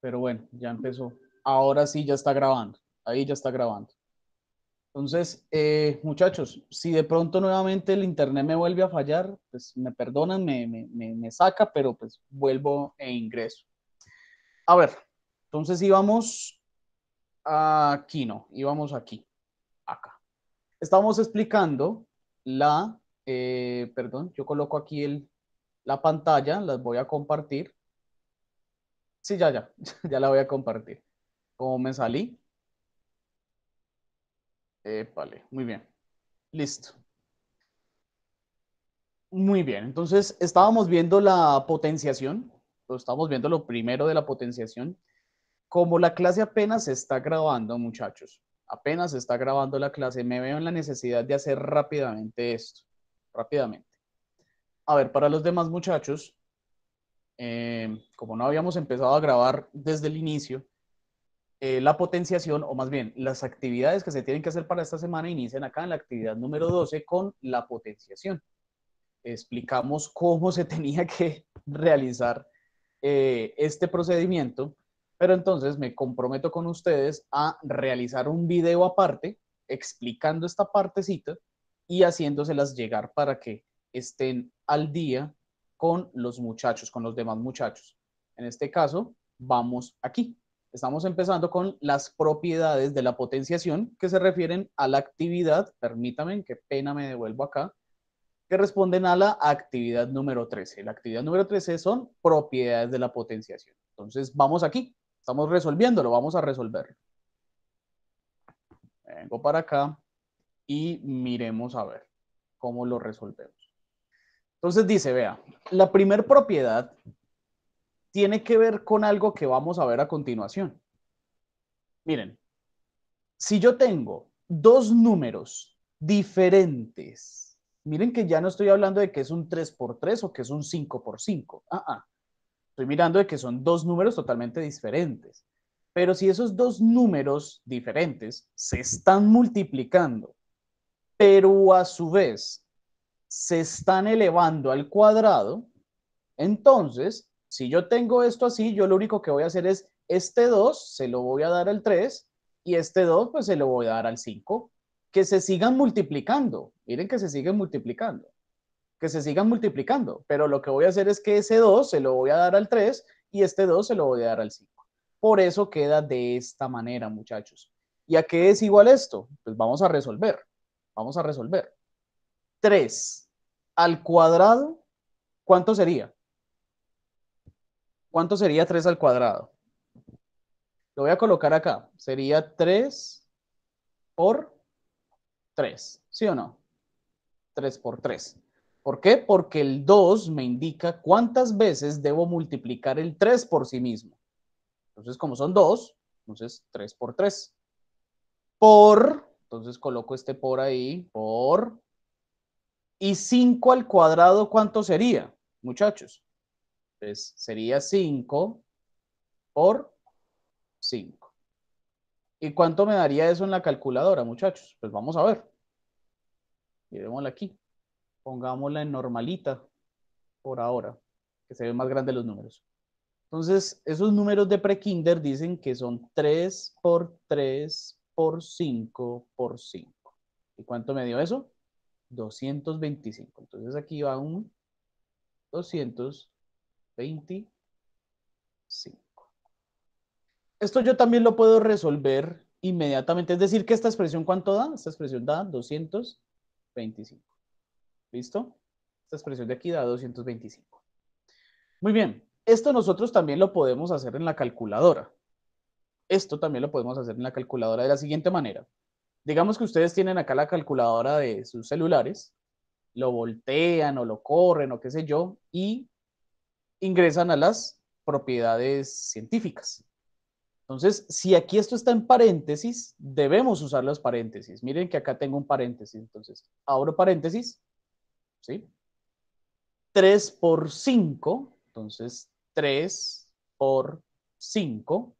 Pero bueno, ya empezó. Ahora sí ya está grabando. Ahí ya está grabando. Entonces, eh, muchachos, si de pronto nuevamente el internet me vuelve a fallar, pues me perdonan, me, saca, pero pues vuelvo e ingreso. A ver, entonces íbamos aquí, no, íbamos aquí, acá. Estamos explicando la, eh, perdón, yo coloco aquí la pantalla, las voy a compartir. Sí, ya, ya, ya la voy a compartir. ¿Cómo me salí? vale, muy bien. Listo. Muy bien, entonces estábamos viendo la potenciación, lo estamos viendo lo primero de la potenciación. Como la clase apenas se está grabando, muchachos, apenas se está grabando la clase, me veo en la necesidad de hacer rápidamente esto, rápidamente. A ver, para los demás muchachos, eh, como no habíamos empezado a grabar desde el inicio, eh, la potenciación, o más bien las actividades que se tienen que hacer para esta semana, inician acá en la actividad número 12 con la potenciación. Explicamos cómo se tenía que realizar eh, este procedimiento, pero entonces me comprometo con ustedes a realizar un video aparte explicando esta partecita y haciéndoselas llegar para que estén al día con los muchachos, con los demás muchachos. En este caso, vamos aquí. Estamos empezando con las propiedades de la potenciación que se refieren a la actividad, permítame, qué pena me devuelvo acá, que responden a la actividad número 13. La actividad número 13 son propiedades de la potenciación. Entonces, vamos aquí, estamos resolviéndolo, vamos a resolverlo. Vengo para acá y miremos a ver cómo lo resolvemos. Entonces dice, vea, la primer propiedad tiene que ver con algo que vamos a ver a continuación. Miren, si yo tengo dos números diferentes, miren que ya no estoy hablando de que es un 3x3 o que es un 5 por 5 ah, ah. Estoy mirando de que son dos números totalmente diferentes. Pero si esos dos números diferentes se están multiplicando, pero a su vez se están elevando al cuadrado, entonces, si yo tengo esto así, yo lo único que voy a hacer es este 2 se lo voy a dar al 3 y este 2 pues se lo voy a dar al 5, que se sigan multiplicando, miren que se siguen multiplicando, que se sigan multiplicando, pero lo que voy a hacer es que ese 2 se lo voy a dar al 3 y este 2 se lo voy a dar al 5. Por eso queda de esta manera, muchachos. ¿Y a qué es igual esto? Pues vamos a resolver, vamos a resolver. 3 al cuadrado, ¿cuánto sería? ¿Cuánto sería 3 al cuadrado? Lo voy a colocar acá. Sería 3 por 3, ¿sí o no? 3 por 3. ¿Por qué? Porque el 2 me indica cuántas veces debo multiplicar el 3 por sí mismo. Entonces, como son 2, entonces 3 por 3. Por, entonces coloco este por ahí, por ¿Y 5 al cuadrado cuánto sería, muchachos? Pues sería 5 por 5. ¿Y cuánto me daría eso en la calculadora, muchachos? Pues vamos a ver. Mirémosla aquí. Pongámosla en normalita por ahora, que se ven más grandes los números. Entonces, esos números de prekinder dicen que son 3 por 3 por 5 por 5. ¿Y cuánto me dio eso? 225. Entonces aquí va un 225. Esto yo también lo puedo resolver inmediatamente. Es decir, que esta expresión, ¿cuánto da? Esta expresión da 225. ¿Listo? Esta expresión de aquí da 225. Muy bien. Esto nosotros también lo podemos hacer en la calculadora. Esto también lo podemos hacer en la calculadora de la siguiente manera digamos que ustedes tienen acá la calculadora de sus celulares, lo voltean o lo corren o qué sé yo, y ingresan a las propiedades científicas. Entonces, si aquí esto está en paréntesis, debemos usar los paréntesis. Miren que acá tengo un paréntesis, entonces abro paréntesis, ¿sí? 3 por 5, entonces 3 por 5,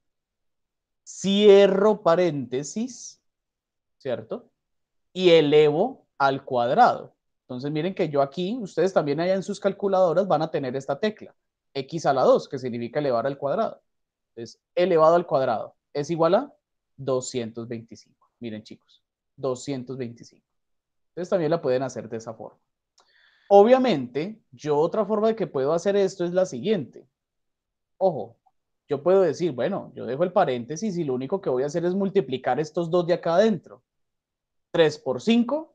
cierro paréntesis, ¿cierto? Y elevo al cuadrado. Entonces miren que yo aquí, ustedes también allá en sus calculadoras van a tener esta tecla, x a la 2, que significa elevar al cuadrado. Entonces, elevado al cuadrado es igual a 225. Miren chicos, 225. Entonces también la pueden hacer de esa forma. Obviamente, yo otra forma de que puedo hacer esto es la siguiente. Ojo, yo puedo decir, bueno, yo dejo el paréntesis y lo único que voy a hacer es multiplicar estos dos de acá adentro. 3 por 5,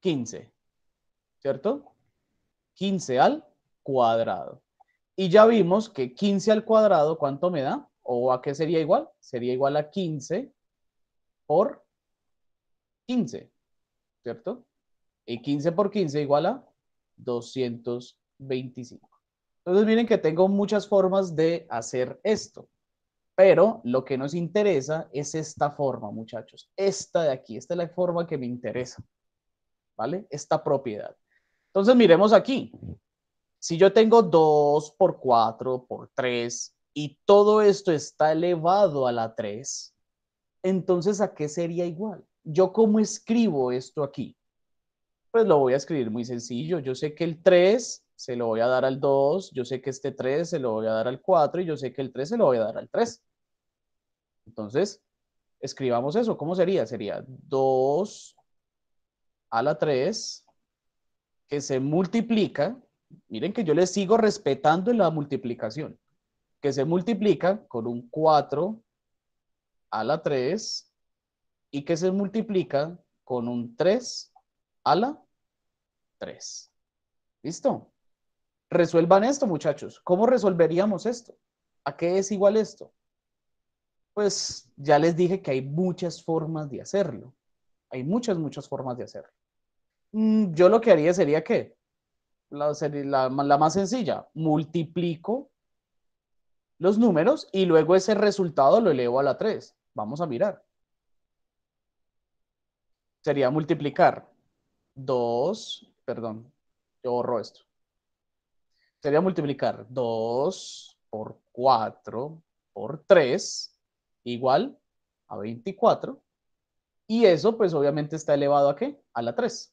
15, ¿cierto? 15 al cuadrado. Y ya vimos que 15 al cuadrado, ¿cuánto me da? ¿O a qué sería igual? Sería igual a 15 por 15, ¿cierto? Y 15 por 15 igual a 225. Entonces miren que tengo muchas formas de hacer esto. Pero lo que nos interesa es esta forma, muchachos. Esta de aquí, esta es la forma que me interesa. ¿Vale? Esta propiedad. Entonces miremos aquí. Si yo tengo 2 por 4 por 3 y todo esto está elevado a la 3, entonces ¿a qué sería igual? ¿Yo cómo escribo esto aquí? Pues lo voy a escribir muy sencillo. Yo sé que el 3 se lo voy a dar al 2, yo sé que este 3 se lo voy a dar al 4 y yo sé que el 3 se lo voy a dar al 3. Entonces, escribamos eso. ¿Cómo sería? Sería 2 a la 3 que se multiplica. Miren que yo les sigo respetando en la multiplicación. Que se multiplica con un 4 a la 3 y que se multiplica con un 3 a la 3. ¿Listo? Resuelvan esto, muchachos. ¿Cómo resolveríamos esto? ¿A qué es igual esto? pues ya les dije que hay muchas formas de hacerlo. Hay muchas, muchas formas de hacerlo. Mm, yo lo que haría sería que, la, más sencilla, multiplico los números y luego ese resultado lo elevo a la 3. Vamos a mirar. Sería multiplicar 2, perdón, yo borro esto. Sería multiplicar 2 por 4 por 3 igual a 24. Y eso pues obviamente está elevado a qué? A la 3.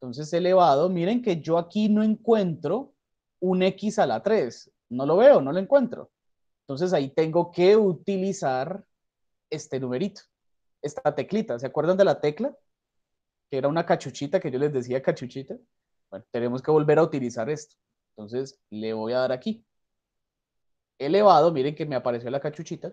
Entonces elevado, miren que yo aquí no encuentro un x a la 3. No lo veo, no lo encuentro. Entonces ahí tengo que utilizar este numerito, esta teclita. ¿Se acuerdan de la tecla? Que era una cachuchita, que yo les decía cachuchita. Bueno, tenemos que volver a utilizar esto. Entonces le voy a dar aquí. Elevado, miren que me apareció la cachuchita.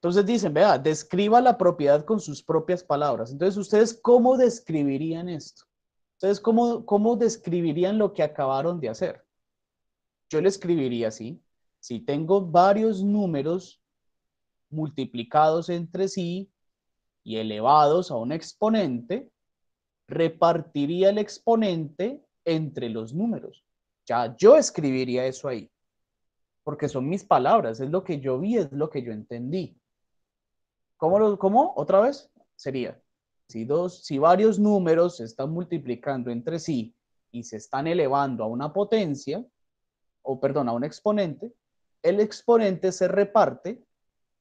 Entonces dicen, vea, describa la propiedad con sus propias palabras. Entonces, ¿ustedes cómo describirían esto? ¿Ustedes cómo, cómo describirían lo que acabaron de hacer? Yo le escribiría así. Si tengo varios números multiplicados entre sí y elevados a un exponente, repartiría el exponente entre los números. Ya yo escribiría eso ahí, porque son mis palabras, es lo que yo vi, es lo que yo entendí. ¿Cómo, ¿Cómo? ¿Otra vez? Sería, si, dos, si varios números se están multiplicando entre sí y se están elevando a una potencia, o perdón, a un exponente, el exponente se reparte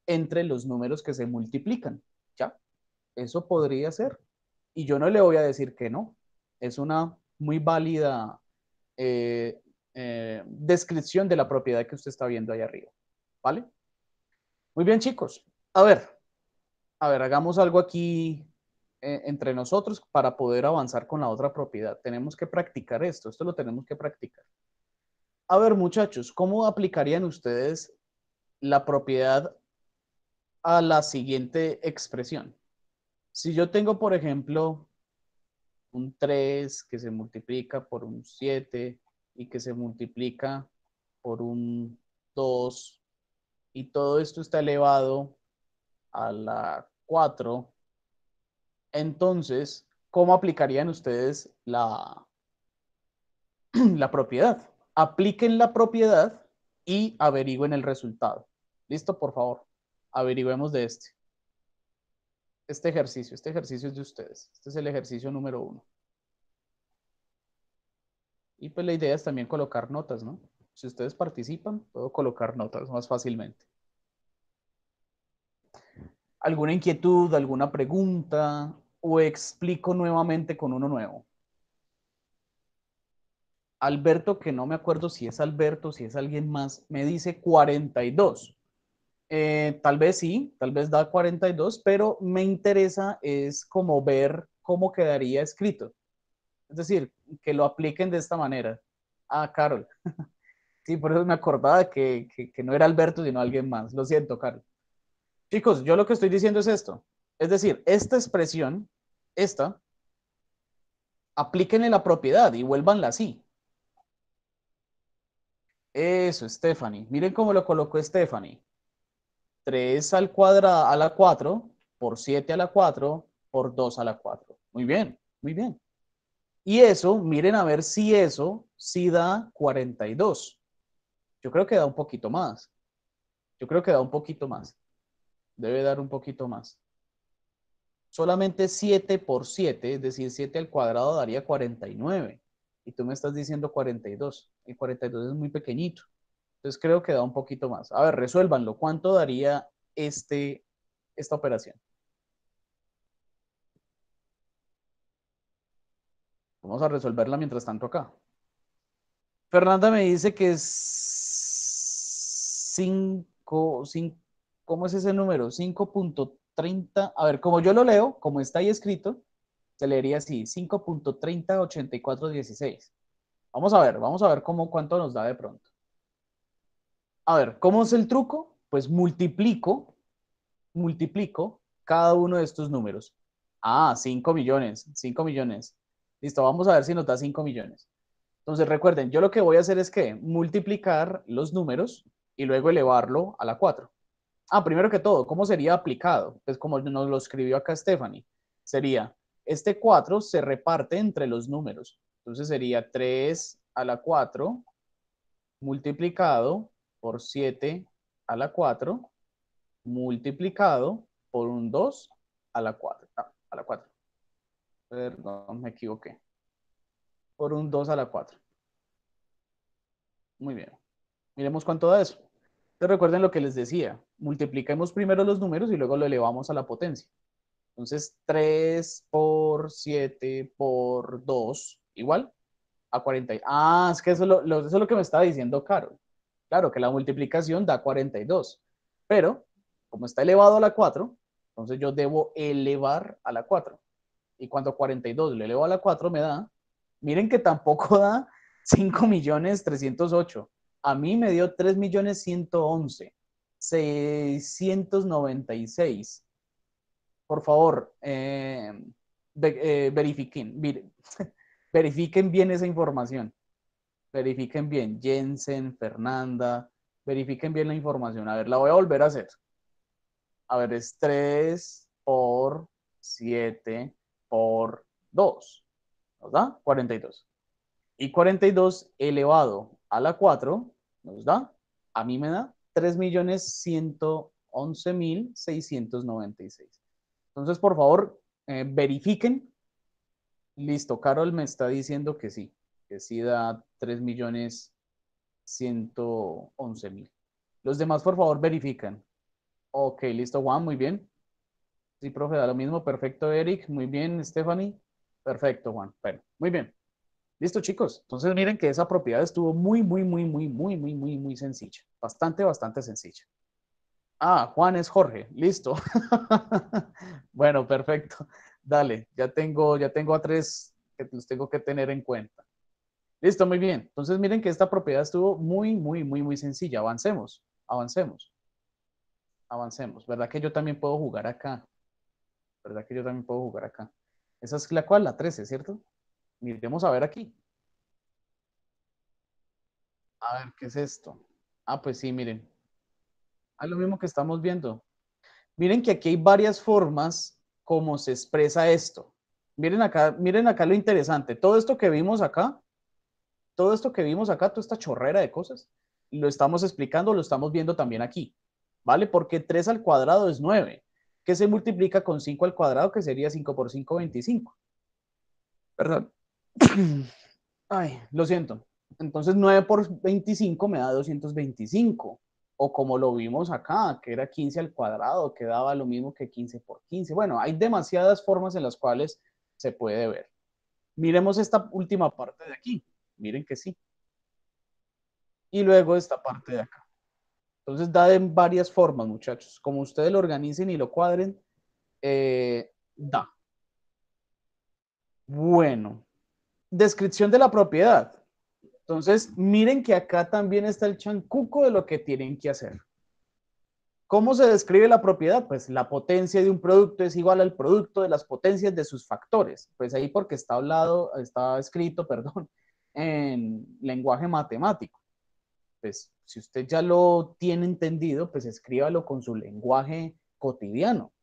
entre los números que se multiplican, ¿ya? Eso podría ser. Y yo no le voy a decir que no. Es una muy válida eh, eh, descripción de la propiedad que usted está viendo ahí arriba, ¿vale? Muy bien, chicos. A ver, a ver, hagamos algo aquí eh, entre nosotros para poder avanzar con la otra propiedad. Tenemos que practicar esto, esto lo tenemos que practicar. A ver, muchachos, ¿cómo aplicarían ustedes la propiedad a la siguiente expresión? Si yo tengo, por ejemplo, un 3 que se multiplica por un 7 y que se multiplica por un 2 y todo esto está elevado a la 4, entonces, ¿cómo aplicarían ustedes la, la propiedad? Apliquen la propiedad y averigüen el resultado. ¿Listo? Por favor, averigüemos de este. Este ejercicio, este ejercicio es de ustedes. Este es el ejercicio número uno. Y pues la idea es también colocar notas, ¿no? Si ustedes participan, puedo colocar notas más fácilmente alguna inquietud, alguna pregunta o explico nuevamente con uno nuevo. Alberto, que no me acuerdo si es Alberto, si es alguien más, me dice 42. Eh, tal vez sí, tal vez da 42, pero me interesa es como ver cómo quedaría escrito. Es decir, que lo apliquen de esta manera. Ah, Carol. sí, por eso me acordaba que, que, que no era Alberto, sino alguien más. Lo siento, Carol. Chicos, yo lo que estoy diciendo es esto. Es decir, esta expresión, esta, aplíquenle la propiedad y vuélvanla así. Eso, Stephanie. Miren cómo lo colocó Stephanie. 3 al cuadrado a la 4, por 7 a la 4, por 2 a la 4. Muy bien, muy bien. Y eso, miren a ver si eso sí da 42. Yo creo que da un poquito más. Yo creo que da un poquito más debe dar un poquito más. Solamente 7 por 7, es decir, 7 al cuadrado daría 49. Y tú me estás diciendo 42. Y 42 es muy pequeñito. Entonces creo que da un poquito más. A ver, resuélvanlo. ¿Cuánto daría este, esta operación? Vamos a resolverla mientras tanto acá. Fernanda me dice que es 5, 5 ¿Cómo es ese número? 5.30. A ver, como yo lo leo, como está ahí escrito, se leería así, 5.308416. Vamos a ver, vamos a ver cómo cuánto nos da de pronto. A ver, ¿cómo es el truco? Pues multiplico, multiplico cada uno de estos números. Ah, 5 millones, 5 millones. Listo, vamos a ver si nos da 5 millones. Entonces recuerden, yo lo que voy a hacer es que multiplicar los números y luego elevarlo a la 4. Ah, primero que todo, ¿cómo sería aplicado? Es pues como nos lo escribió acá Stephanie, sería, este 4 se reparte entre los números. Entonces sería 3 a la 4 multiplicado por 7 a la 4 multiplicado por un 2 a la 4. Ah, a la 4. Perdón, me equivoqué. Por un 2 a la 4. Muy bien. Miremos cuánto da eso. Entonces recuerden lo que les decía, multiplicamos primero los números y luego lo elevamos a la potencia. Entonces 3 por 7 por 2 igual a 40. Ah, es que eso, es lo que me estaba diciendo Caro. Claro que la multiplicación da 42, pero como está elevado a la 4, entonces yo debo elevar a la 4. Y cuando 42 lo elevo a la 4 me da, miren que tampoco da 5.308. A mí me dio 3.111.696. Por favor, eh, eh, verifiquen, verifiquen bien esa información. Verifiquen bien, Jensen, Fernanda, verifiquen bien la información. A ver, la voy a volver a hacer. A ver, es 3 por 7 por 2. ¿Verdad? 42. Y 42 elevado a la 4 nos da, a mí me da 3.111.696. Entonces, por favor, eh, verifiquen. Listo, Carol me está diciendo que sí, que sí da 3.111.000. Los demás, por favor, verifican. Ok, listo, Juan, muy bien. Sí, profe, da lo mismo. Perfecto, Eric. Muy bien, Stephanie. Perfecto, Juan. Bueno, muy bien. Listo, chicos. Entonces miren que esa propiedad estuvo muy, muy, muy, muy, muy, muy, muy, muy sencilla. Bastante, bastante sencilla. Ah, Juan es Jorge. Listo. bueno, perfecto. Dale, ya tengo, ya tengo a tres que los tengo que tener en cuenta. Listo, muy bien. Entonces miren que esta propiedad estuvo muy, muy, muy, muy sencilla. Avancemos, avancemos. Avancemos. ¿Verdad que yo también puedo jugar acá? ¿Verdad que yo también puedo jugar acá? Esa es la cual, la 13, ¿cierto? Miremos a ver aquí. A ver, ¿qué es esto? Ah, pues sí, miren. Ah, lo mismo que estamos viendo. Miren que aquí hay varias formas como se expresa esto. Miren acá, miren acá lo interesante. Todo esto que vimos acá, todo esto que vimos acá, toda esta chorrera de cosas, lo estamos explicando, lo estamos viendo también aquí. ¿Vale? Porque 3 al cuadrado es 9, que se multiplica con 5 al cuadrado, que sería 5 por 5, 25. Perdón. Ay, lo siento. Entonces 9 por 25 me da 225. O como lo vimos acá, que era 15 al cuadrado, que daba lo mismo que 15 por 15. Bueno, hay demasiadas formas en las cuales se puede ver. Miremos esta última parte de aquí. Miren que sí. Y luego esta parte de acá. Entonces da en varias formas, muchachos. Como ustedes lo organicen y lo cuadren, eh, da. Bueno, descripción de la propiedad. Entonces, miren que acá también está el chancuco de lo que tienen que hacer. ¿Cómo se describe la propiedad? Pues la potencia de un producto es igual al producto de las potencias de sus factores. Pues ahí porque está hablado, está escrito, perdón, en lenguaje matemático. Pues si usted ya lo tiene entendido, pues escríbalo con su lenguaje cotidiano,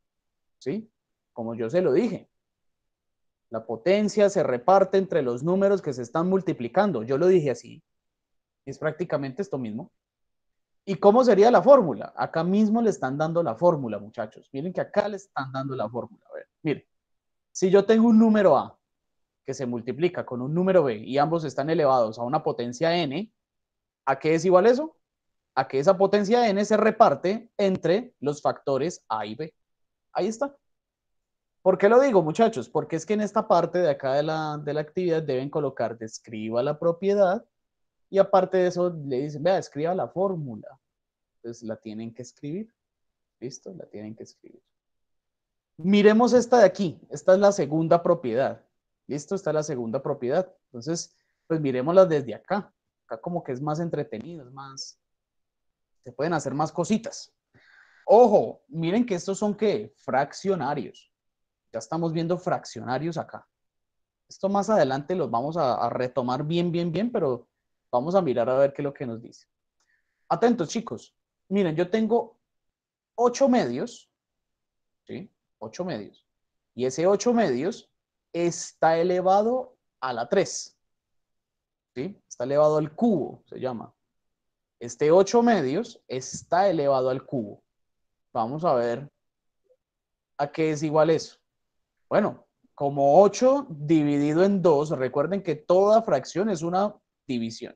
¿sí? Como yo se lo dije, la potencia se reparte entre los números que se están multiplicando. Yo lo dije así. Es prácticamente esto mismo. ¿Y cómo sería la fórmula? Acá mismo le están dando la fórmula, muchachos. Miren que acá le están dando la fórmula. A ver, miren. Si yo tengo un número A que se multiplica con un número B y ambos están elevados a una potencia N, ¿a qué es igual eso? A que esa potencia N se reparte entre los factores A y B. Ahí está. ¿Por qué lo digo, muchachos? Porque es que en esta parte de acá de la, actividad deben colocar describa la propiedad y aparte de eso le dicen, vea, escriba la fórmula. Entonces la tienen que escribir. ¿Listo? La tienen que escribir. Miremos esta de aquí. Esta es la segunda propiedad. ¿Listo? Esta es la segunda propiedad. Entonces, pues miremosla desde acá. Acá como que es más entretenido, es más... Se pueden hacer más cositas. Ojo, miren que estos son, ¿qué? Fraccionarios ya estamos viendo fraccionarios acá. Esto más adelante los vamos a, retomar bien, bien, bien, pero vamos a mirar a ver qué es lo que nos dice. Atentos, chicos. Miren, yo tengo ocho medios, ¿sí? Ocho medios. Y ese ocho medios está elevado a la 3, ¿sí? Está elevado al cubo, se llama. Este 8 medios está elevado al cubo. Vamos a ver a qué es igual eso. Bueno, como 8 dividido en 2, recuerden que toda fracción es una división.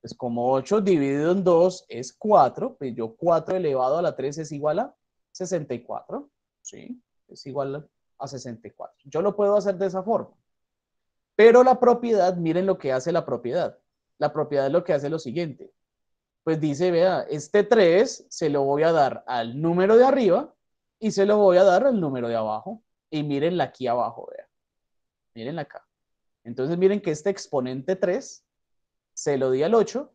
Pues como 8 dividido en 2 es 4, pues yo 4 elevado a la 3 es igual a 64, ¿sí? Es igual a 64. Yo lo puedo hacer de esa forma. Pero la propiedad, miren lo que hace la propiedad. La propiedad es lo que hace lo siguiente. Pues dice, vea, este 3 se lo voy a dar al número de arriba y se lo voy a dar al número de abajo y la aquí abajo, vean. Mírenla acá. Entonces miren que este exponente 3 se lo di al 8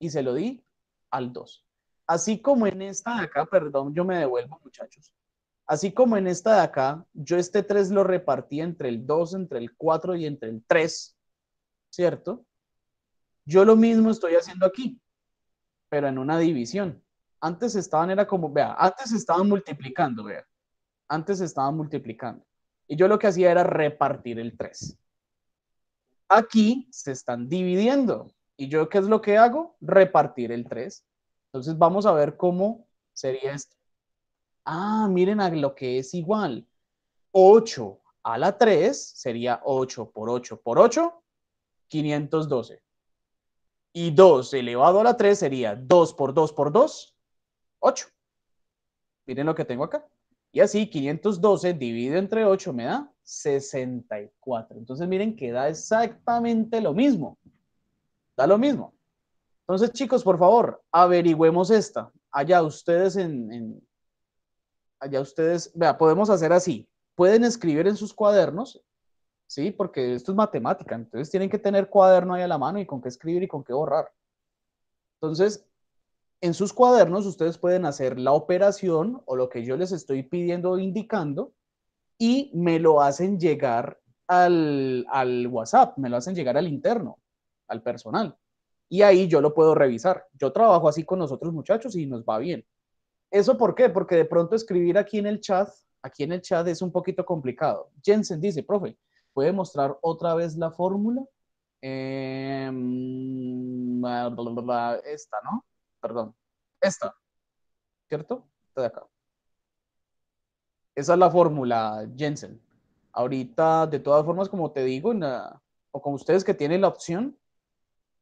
y se lo di al 2. Así como en esta de acá, perdón, yo me devuelvo muchachos. Así como en esta de acá, yo este 3 lo repartí entre el 2, entre el 4 y entre el 3, ¿cierto? Yo lo mismo estoy haciendo aquí, pero en una división. Antes estaban, era como, vea, antes estaban multiplicando, vea. Antes estaba multiplicando. Y yo lo que hacía era repartir el 3. Aquí se están dividiendo. ¿Y yo qué es lo que hago? Repartir el 3. Entonces vamos a ver cómo sería esto. Ah, miren a lo que es igual. 8 a la 3 sería 8 por 8 por 8, 512. Y 2 elevado a la 3 sería 2 por 2 por 2, 8. Miren lo que tengo acá. Y así 512 dividido entre 8 me da 64. Entonces miren que da exactamente lo mismo. Da lo mismo. Entonces chicos, por favor, averigüemos esta. Allá ustedes en... allá ustedes, vea, podemos hacer así. Pueden escribir en sus cuadernos, ¿sí? Porque esto es matemática. Entonces tienen que tener cuaderno ahí a la mano y con qué escribir y con qué borrar. Entonces, en sus cuadernos ustedes pueden hacer la operación o lo que yo les estoy pidiendo o indicando y me lo hacen llegar al, WhatsApp, me lo hacen llegar al interno, al personal. Y ahí yo lo puedo revisar. Yo trabajo así con nosotros muchachos y nos va bien. ¿Eso por qué? Porque de pronto escribir aquí en el chat, aquí en el chat es un poquito complicado. Jensen dice, profe, ¿puede mostrar otra vez la fórmula? Em, esta, ¿no? perdón, esta, ¿cierto? Esta de acá. Esa es la fórmula Jensen. Ahorita, de todas formas, como te digo, o con ustedes que tienen la opción,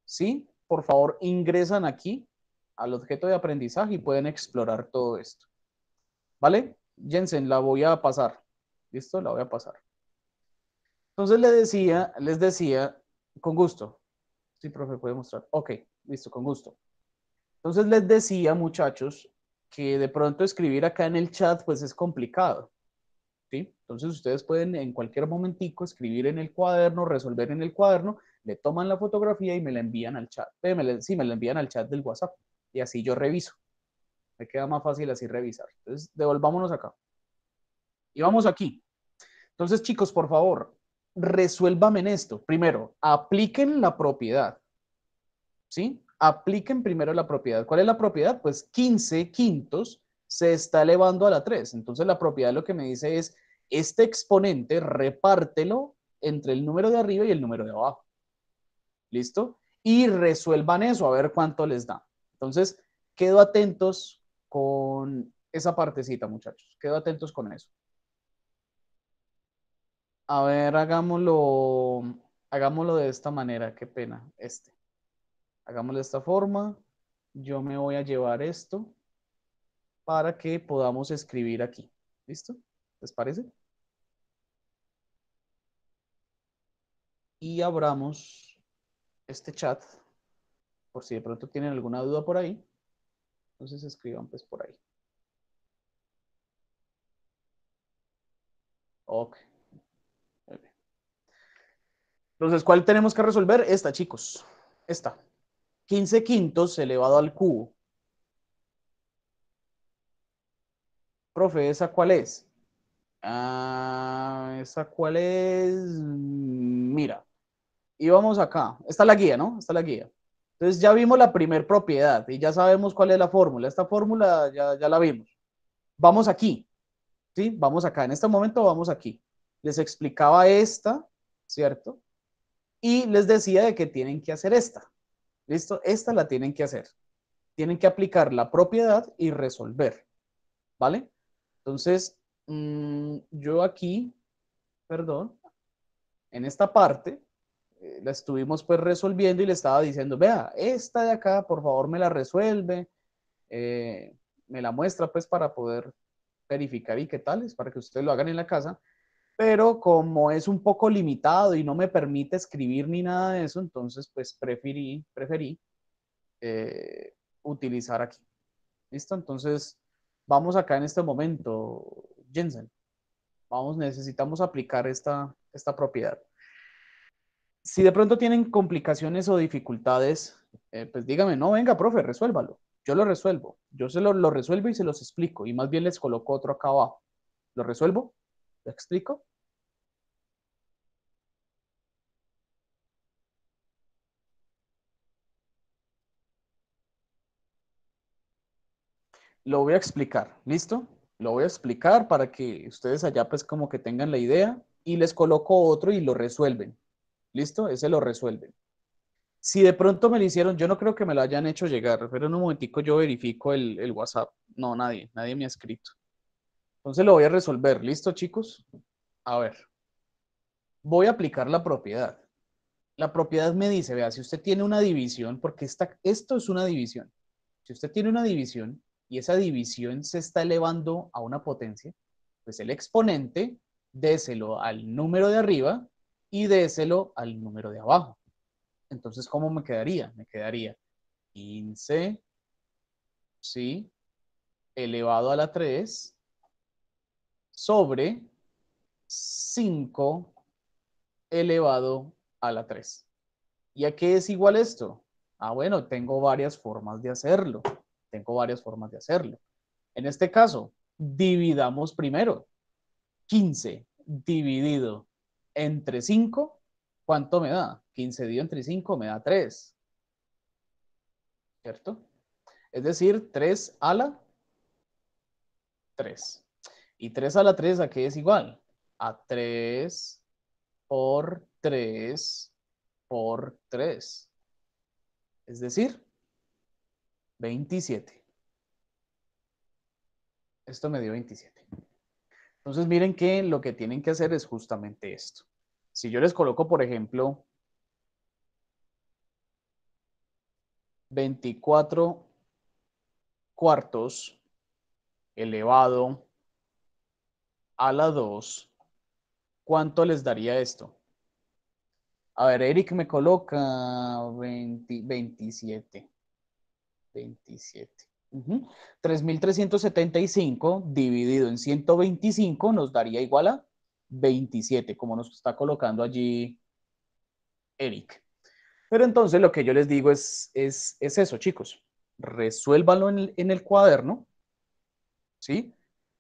¿sí? Por favor, ingresan aquí al objeto de aprendizaje y pueden explorar todo esto. ¿Vale? Jensen, la voy a pasar. ¿Listo? La voy a pasar. Entonces les decía, les decía, con gusto. Sí, profe, puede mostrar. Ok, listo, con gusto. Entonces les decía, muchachos, que de pronto escribir acá en el chat pues es complicado. ¿sí? Entonces ustedes pueden en cualquier momentico escribir en el cuaderno, resolver en el cuaderno, le toman la fotografía y me la envían al chat. Eh, sí, me la envían al chat del WhatsApp y así yo reviso. Me queda más fácil así revisar. Entonces devolvámonos acá. Y vamos aquí. Entonces chicos, por favor, resuélvame en esto. Primero, apliquen la propiedad. ¿Sí? apliquen primero la propiedad. ¿Cuál es la propiedad? Pues 15 quintos se está elevando a la 3. Entonces la propiedad lo que me dice es, este exponente repártelo entre el número de arriba y el número de abajo. ¿Listo? Y resuelvan eso, a ver cuánto les da. Entonces, quedo atentos con esa partecita, muchachos. Quedo atentos con eso. A ver, hagámoslo, hagámoslo de esta manera. Qué pena, este hagámoslo de esta forma, yo me voy a llevar esto para que podamos escribir aquí. ¿Listo? ¿Les parece? Y abramos este chat por si de pronto tienen alguna duda por ahí. Entonces escriban pues por ahí. Ok. Entonces, ¿cuál tenemos que resolver? Esta, chicos. Esta. 15 quintos elevado al cubo. Profe, ¿esa cuál es? Ah, ¿esa cuál es? Mira. Y vamos acá. Está la guía, ¿no? Está la guía. Entonces ya vimos la primer propiedad y ya sabemos cuál es la fórmula. Esta fórmula ya, ya la vimos. Vamos aquí. ¿Sí? Vamos acá. En este momento vamos aquí. Les explicaba esta, ¿cierto? Y les decía de que tienen que hacer esta. ¿Listo? Esta la tienen que hacer. Tienen que aplicar la propiedad y resolver. ¿Vale? Entonces, mm, yo aquí, perdón, en esta parte, eh, la estuvimos pues resolviendo y le estaba diciendo, vea, esta de acá, por favor, me la resuelve, eh, me la muestra pues para poder verificar y qué tal es, para que ustedes lo hagan en la casa pero como es un poco limitado y no me permite escribir ni nada de eso, entonces pues preferí, eh, utilizar aquí. ¿Listo? Entonces vamos acá en este momento, Jensen. Vamos, necesitamos aplicar esta, propiedad. Si de pronto tienen complicaciones o dificultades, eh, pues dígame, no, venga, profe, resuélvalo. Yo lo resuelvo. Yo se lo, lo resuelvo y se los explico. Y más bien les coloco otro acá abajo. ¿Lo resuelvo? ¿Lo explico? Lo voy a explicar, ¿listo? Lo voy a explicar para que ustedes allá pues como que tengan la idea y les coloco otro y lo resuelven. ¿Listo? Ese lo resuelven. Si de pronto me lo hicieron, yo no creo que me lo hayan hecho llegar, pero en un momentico yo verifico el WhatsApp. No, nadie, nadie me ha escrito. Entonces lo voy a resolver. ¿Listo, chicos? A ver. Voy a aplicar la propiedad. La propiedad me dice, vea, si usted tiene una división, porque esto es una división. Si usted tiene una división y esa división se está elevando a una potencia, pues el exponente déselo al número de arriba y déselo al número de abajo. Entonces, ¿cómo me quedaría? Me quedaría 15, ¿sí? Elevado a la 3 sobre 5 elevado a la 3. ¿Y a qué es igual esto? Ah, bueno, tengo varias formas de hacerlo. Tengo varias formas de hacerlo. En este caso, dividamos primero. 15 dividido entre 5, ¿cuánto me da? 15 dividido entre 5 me da 3. ¿Cierto? Es decir, 3 a la 3. Y 3 a la 3, ¿a qué es igual? A 3 por 3 por 3. Es decir, 27. Esto me dio 27. Entonces miren que lo que tienen que hacer es justamente esto. Si yo les coloco, por ejemplo, 24 cuartos elevado a la 2, ¿cuánto les daría esto? A ver, Eric me coloca 20, 27. 27. 3.375 dividido en 125 nos daría igual a 27, como nos está colocando allí Eric. Pero entonces lo que yo les digo es, es, eso, chicos. Resuélvanlo en en el cuaderno, ¿sí?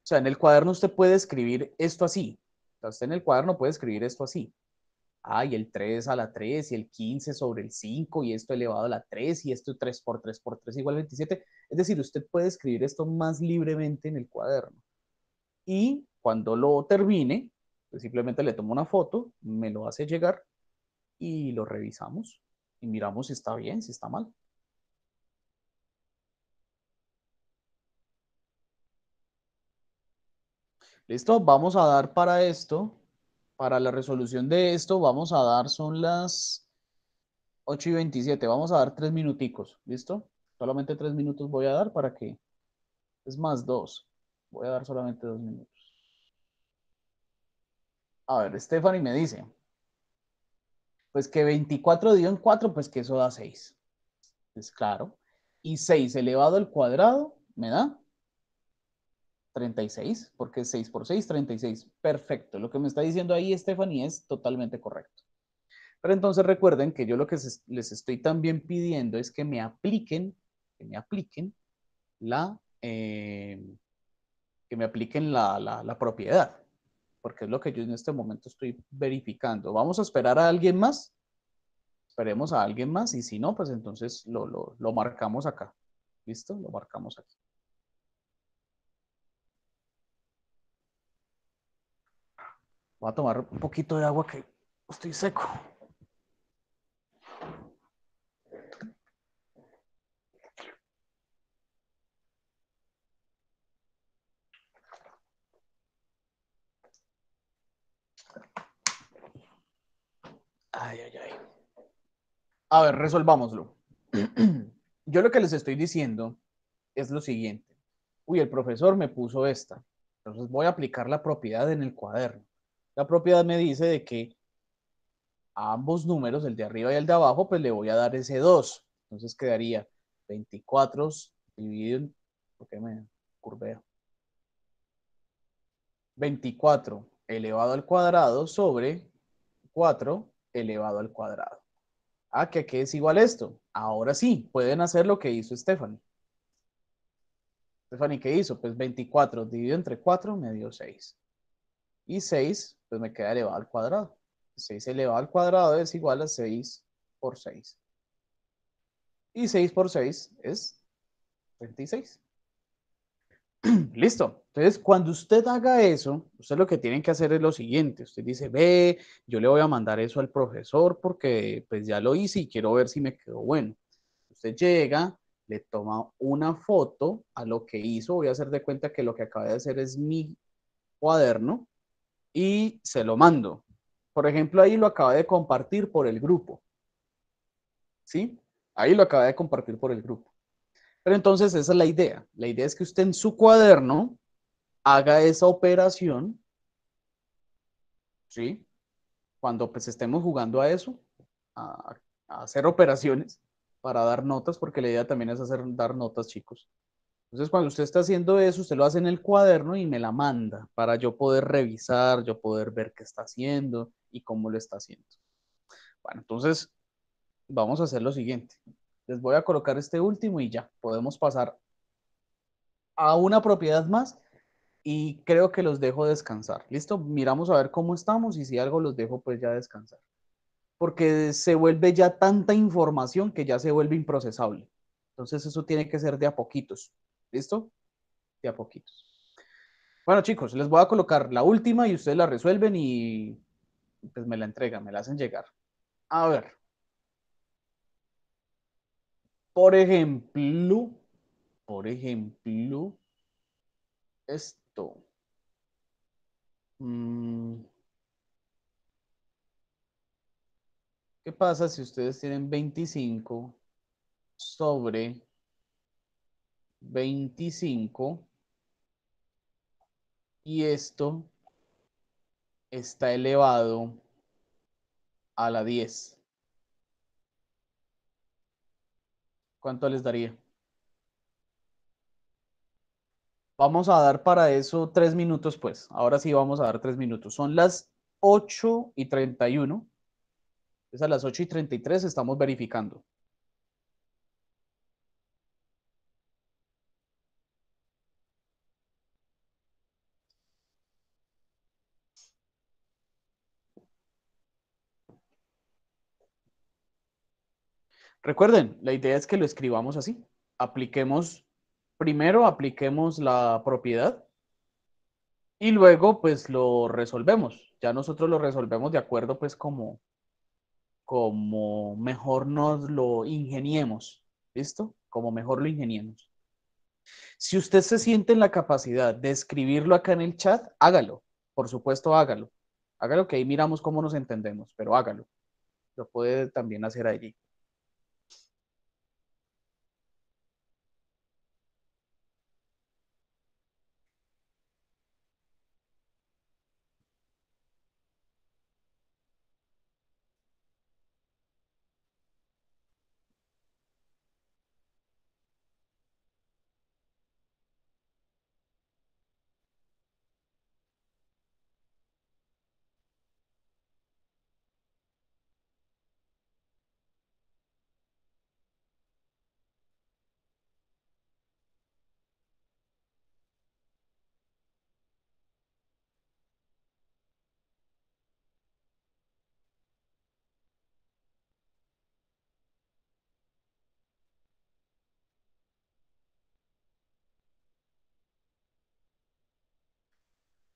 O sea, en el cuaderno usted puede escribir esto así. O usted en el cuaderno puede escribir esto así. Ah, y el 3 a la 3, y el 15 sobre el 5, y esto elevado a la 3, y esto 3 por 3 por 3 igual a 27. Es decir, usted puede escribir esto más libremente en el cuaderno. Y cuando lo termine, pues simplemente le tomo una foto, me lo hace llegar y lo revisamos y miramos si está bien, si está mal. Listo, vamos a dar para esto, para la resolución de esto, vamos a dar, son las 8 y 27, vamos a dar tres minuticos, ¿listo? Solamente tres minutos voy a dar para que, es más dos, voy a dar solamente dos minutos. A ver, Stephanie me dice, pues que 24 dio en 4, pues que eso da 6. Es pues claro. Y 6 elevado al cuadrado me da 36, porque 6 por 6, 36. Perfecto. Lo que me está diciendo ahí Stephanie es totalmente correcto. Pero entonces recuerden que yo lo que les estoy también pidiendo es que me apliquen, que me apliquen la, eh, que me apliquen la, propiedad, porque es lo que yo en este momento estoy verificando. Vamos a esperar a alguien más esperemos a alguien más y si no, pues entonces lo, marcamos acá. ¿Listo? Lo marcamos aquí. Voy a tomar un poquito de agua que estoy seco. Ay, ay, ay. A ver, resolvámoslo. Yo lo que les estoy diciendo es lo siguiente. Uy, el profesor me puso esta. Entonces voy a aplicar la propiedad en el cuaderno la propiedad me dice de que a ambos números, el de arriba y el de abajo, pues le voy a dar ese 2. Entonces quedaría 24 dividido ¿Por qué me curveo? 24 elevado al cuadrado sobre 4 elevado al cuadrado. ¿A que es igual esto. Ahora sí, pueden hacer lo que hizo Stephanie. Stephanie, ¿qué hizo? Pues 24 dividido entre 4 me dio 6. Y 6 pues me queda elevado al cuadrado. 6 elevado al cuadrado es igual a 6 por 6. Y 6 por 6 es 36. Listo. Entonces, cuando usted haga eso, usted lo que tiene que hacer es lo siguiente. Usted dice, ve, yo le voy a mandar eso al profesor porque pues ya lo hice y quiero ver si me quedó bueno. Usted llega, le toma una foto a lo que hizo. Voy a hacer de cuenta que lo que acaba de hacer es mi cuaderno y se lo mando. Por ejemplo, ahí lo acaba de compartir por el grupo. ¿Sí? Ahí lo acaba de compartir por el grupo. Pero entonces esa es la idea. La idea es que usted en su cuaderno haga esa operación. ¿Sí? Cuando pues estemos jugando a eso, a hacer operaciones para dar notas, porque la idea también es hacer dar notas, chicos. Entonces, cuando usted está haciendo eso, usted lo hace en el cuaderno y me la manda para yo poder revisar, yo poder ver qué está haciendo y cómo lo está haciendo. Bueno, entonces vamos a hacer lo siguiente. Les voy a colocar este último y ya podemos pasar a una propiedad más y creo que los dejo descansar. Listo, miramos a ver cómo estamos y si algo los dejo pues ya descansar. Porque se vuelve ya tanta información que ya se vuelve improcesable. Entonces eso tiene que ser de a poquitos. ¿Listo? De a poquitos. Bueno, chicos, les voy a colocar la última y ustedes la resuelven y pues me la entregan, me la hacen llegar. A ver. Por ejemplo, por ejemplo, esto. Mm. ¿Qué pasa si ustedes tienen 25 sobre 25 y esto está elevado a la 10. ¿Cuánto les daría? Vamos a dar para eso tres minutos, pues. Ahora sí vamos a dar tres minutos. Son las 8 y 31. Es a las 8 y 33 estamos verificando. Recuerden, la idea es que lo escribamos así. Apliquemos, primero apliquemos la propiedad y luego pues lo resolvemos. Ya nosotros lo resolvemos de acuerdo pues como, como mejor nos lo ingeniemos. ¿Listo? Como mejor lo ingeniemos. Si usted se siente en la capacidad de escribirlo acá en el chat, hágalo. Por supuesto, hágalo. Hágalo que ahí miramos cómo nos entendemos, pero hágalo. Lo puede también hacer allí.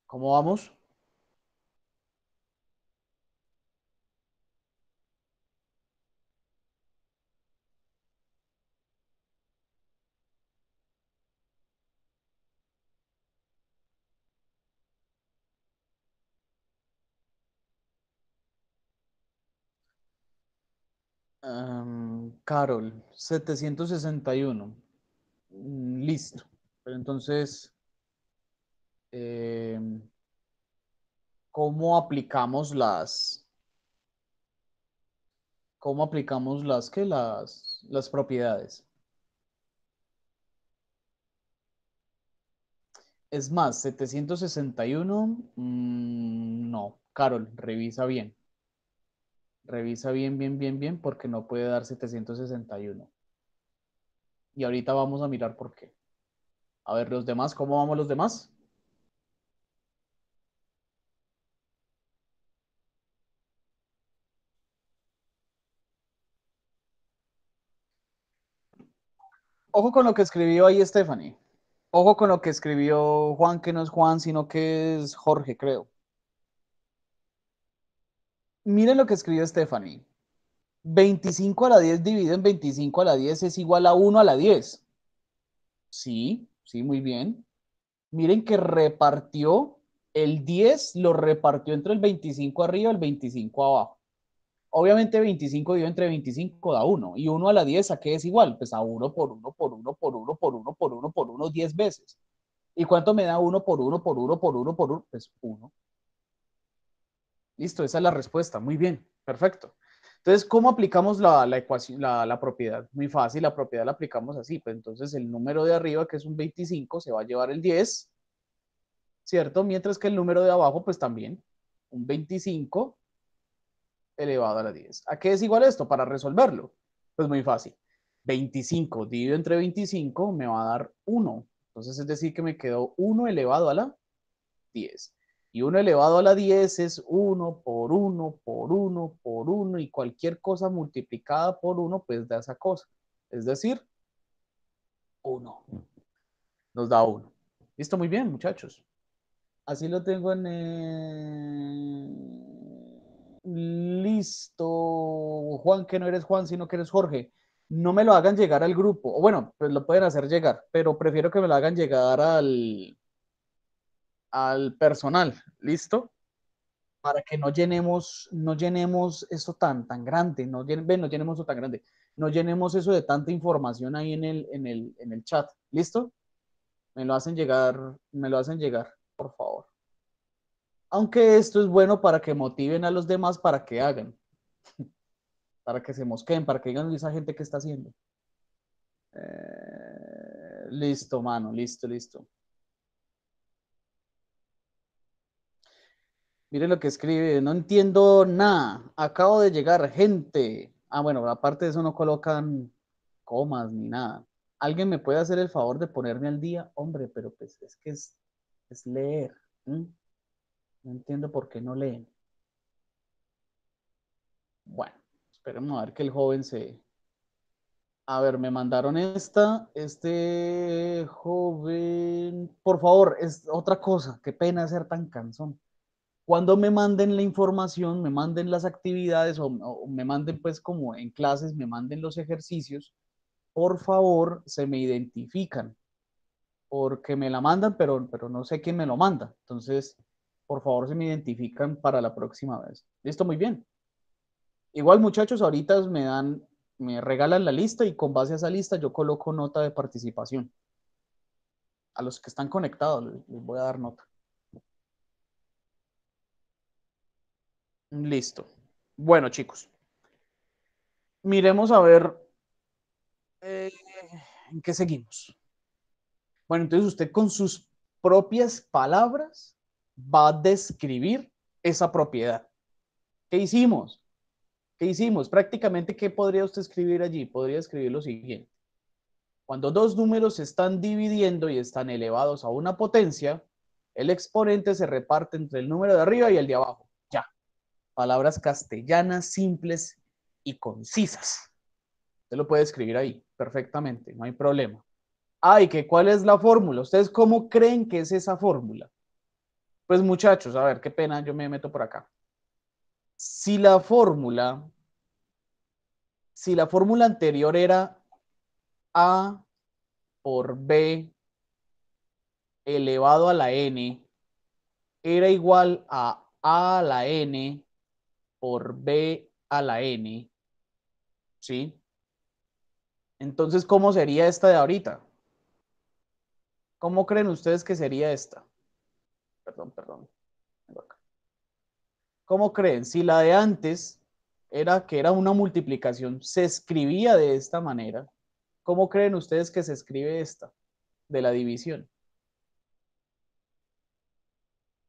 ¿Cómo vamos? sesenta Carol, 761. Mm, listo. Pero entonces, Em, cómo aplicamos las, cómo aplicamos las que las, las propiedades. Es más, 761, mm, no, Carol, revisa bien. Revisa bien, bien, bien, bien, porque no puede dar 761. Y ahorita vamos a mirar por qué. A ver, los demás, ¿cómo vamos los demás? ojo con lo que escribió ahí Stephanie. Ojo con lo que escribió Juan, que no es Juan, sino que es Jorge, creo. Miren lo que escribió Stephanie. 25 a la 10 dividido en 25 a la 10 es igual a 1 a la 10. Sí, sí, muy bien. Miren que repartió el 10, lo repartió entre el 25 arriba y el 25 abajo. Obviamente 25 dividido entre 25 da 1 y 1 a la 10 a qué es igual? Pues a 1 por 1 por 1 por 1 por 1 por 1 por 1 10 veces. ¿Y cuánto me da 1 por 1 por 1 por 1 por 1? Pues 1. Listo, esa es la respuesta. Muy bien, perfecto. Entonces, ¿cómo aplicamos la, ecuación, la, propiedad? Muy fácil, la propiedad la aplicamos así. Pues entonces el número de arriba, que es un 25, se va a llevar el 10, ¿cierto? Mientras que el número de abajo, pues también, un 25 elevado a la 10. ¿A qué es igual esto? Para resolverlo. Pues muy fácil. 25 dividido entre 25 me va a dar 1. Entonces es decir que me quedó 1 elevado a la 10. Y 1 elevado a la 10 es 1 por 1 por 1 por 1 y cualquier cosa multiplicada por 1 pues da esa cosa. Es decir, 1. Nos da 1. Listo, muy bien muchachos. Así lo tengo en... El listo, Juan, que no eres Juan, sino que eres Jorge, no me lo hagan llegar al grupo. O bueno, pues lo pueden hacer llegar, pero prefiero que me lo hagan llegar al, al personal, ¿listo? Para que no llenemos, no llenemos eso tan, tan grande, no, no llenemos eso tan grande, no llenemos eso de tanta información ahí en el, en el, en el chat, ¿listo? Me lo hacen llegar, me lo hacen llegar, por favor. Aunque esto es bueno para que motiven a los demás para que hagan, para que se mosquen, para que digan esa gente que está haciendo. Eh, listo, mano, listo, listo. Miren lo que escribe, no entiendo nada, acabo de llegar, gente. Ah, bueno, aparte de eso no colocan comas ni nada. ¿Alguien me puede hacer el favor de ponerme al día? Hombre, pero pues es que es, leer. No entiendo por qué no leen. Bueno, esperemos a ver que el joven se... A ver, me mandaron esta, este joven... Por favor, es otra cosa, qué pena ser tan cansón. Cuando me manden la información, me manden las actividades o, me manden pues como en clases, me manden los ejercicios, por favor, se me identifican porque me la mandan, pero, pero no sé quién me lo manda. Entonces, por favor se me identifican para la próxima vez. Listo, muy bien. Igual muchachos, ahorita me dan, me regalan la lista y con base a esa lista yo coloco nota de participación. A los que están conectados les voy a dar nota. Listo. Bueno, chicos. Miremos a ver eh, en qué seguimos. Bueno, entonces usted con sus propias palabras va a describir esa propiedad. ¿Qué hicimos? ¿Qué hicimos? Prácticamente, ¿qué podría usted escribir allí? Podría escribir lo siguiente. Cuando dos números se están dividiendo y están elevados a una potencia, el exponente se reparte entre el número de arriba y el de abajo. Ya. Palabras castellanas, simples y concisas. Usted lo puede escribir ahí perfectamente, no hay problema. Ay, que cuál es la fórmula. ¿Ustedes cómo creen que es esa fórmula? Pues muchachos, a ver, qué pena, yo me meto por acá. Si la fórmula, si la fórmula anterior era A por B elevado a la N era igual a A a la N por B a la N, ¿sí? Entonces, ¿cómo sería esta de ahorita? ¿Cómo creen ustedes que sería esta? Perdón, perdón. ¿Cómo creen? Si la de antes era que era una multiplicación, se escribía de esta manera. ¿Cómo creen ustedes que se escribe esta de la división?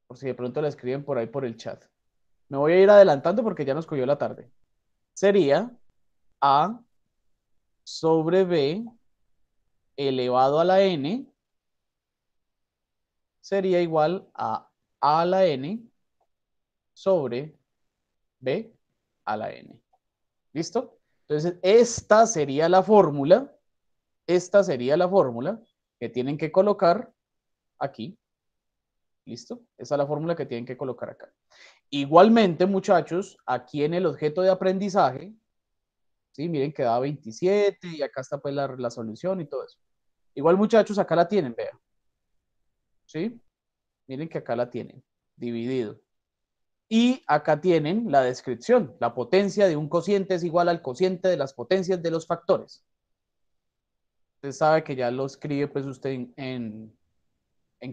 Por si de pronto la escriben por ahí por el chat. Me voy a ir adelantando porque ya nos cogió la tarde. Sería A sobre B elevado a la N sería igual a a la n sobre b a la n. ¿Listo? Entonces, esta sería la fórmula, esta sería la fórmula que tienen que colocar aquí. ¿Listo? Esa es la fórmula que tienen que colocar acá. Igualmente, muchachos, aquí en el objeto de aprendizaje, ¿sí? miren que da 27 y acá está pues la, la solución y todo eso. Igual, muchachos, acá la tienen, vean. ¿sí? Miren que acá la tienen, dividido. Y acá tienen la descripción. La potencia de un cociente es igual al cociente de las potencias de los factores. Usted sabe que ya lo escribe pues usted en,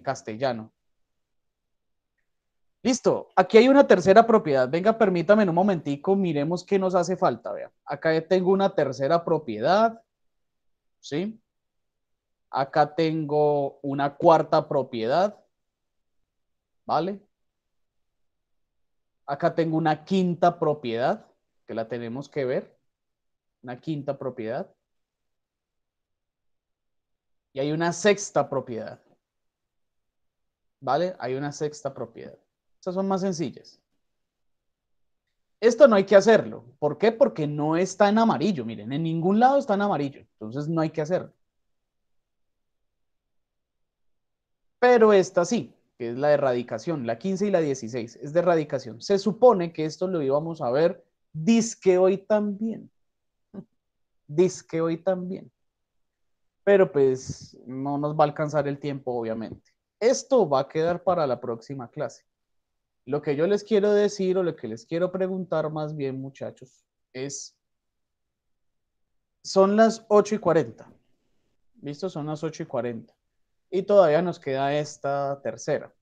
castellano. Listo, aquí hay una tercera propiedad. Venga, permítame un momentico, miremos qué nos hace falta. Vea, acá tengo una tercera propiedad. ¿Sí? Acá tengo una cuarta propiedad, ¿vale? Acá tengo una quinta propiedad, que la tenemos que ver, una quinta propiedad. Y hay una sexta propiedad, ¿vale? Hay una sexta propiedad. Estas son más sencillas. Esto no hay que hacerlo. ¿Por qué? Porque no está en amarillo. Miren, en ningún lado está en amarillo. Entonces no hay que hacerlo. pero esta sí, que es la de erradicación, la 15 y la 16, es de erradicación. Se supone que esto lo íbamos a ver, disque hoy también. Disque hoy también. Pero pues no nos va a alcanzar el tiempo, obviamente. Esto va a quedar para la próxima clase. Lo que yo les quiero decir o lo que les quiero preguntar más bien, muchachos, es, son las 8 y 40. ¿Listo? Son las 8 y 40 y todavía nos queda esta tercera.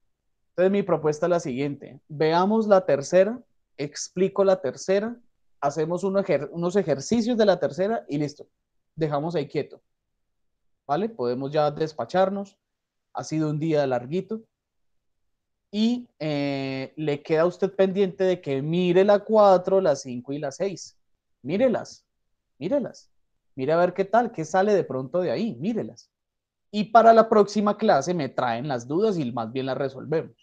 Entonces mi propuesta es la siguiente. Veamos la tercera, explico la tercera, hacemos unos ejercicios de la tercera y listo. Dejamos ahí quieto. ¿Vale? Podemos ya despacharnos. Ha sido un día larguito. Y eh, le queda a usted pendiente de que mire la 4, la 5 y la 6. Mírelas, mírelas. Mire a ver qué tal, qué sale de pronto de ahí, mírelas y para la próxima clase me traen las dudas y más bien las resolvemos.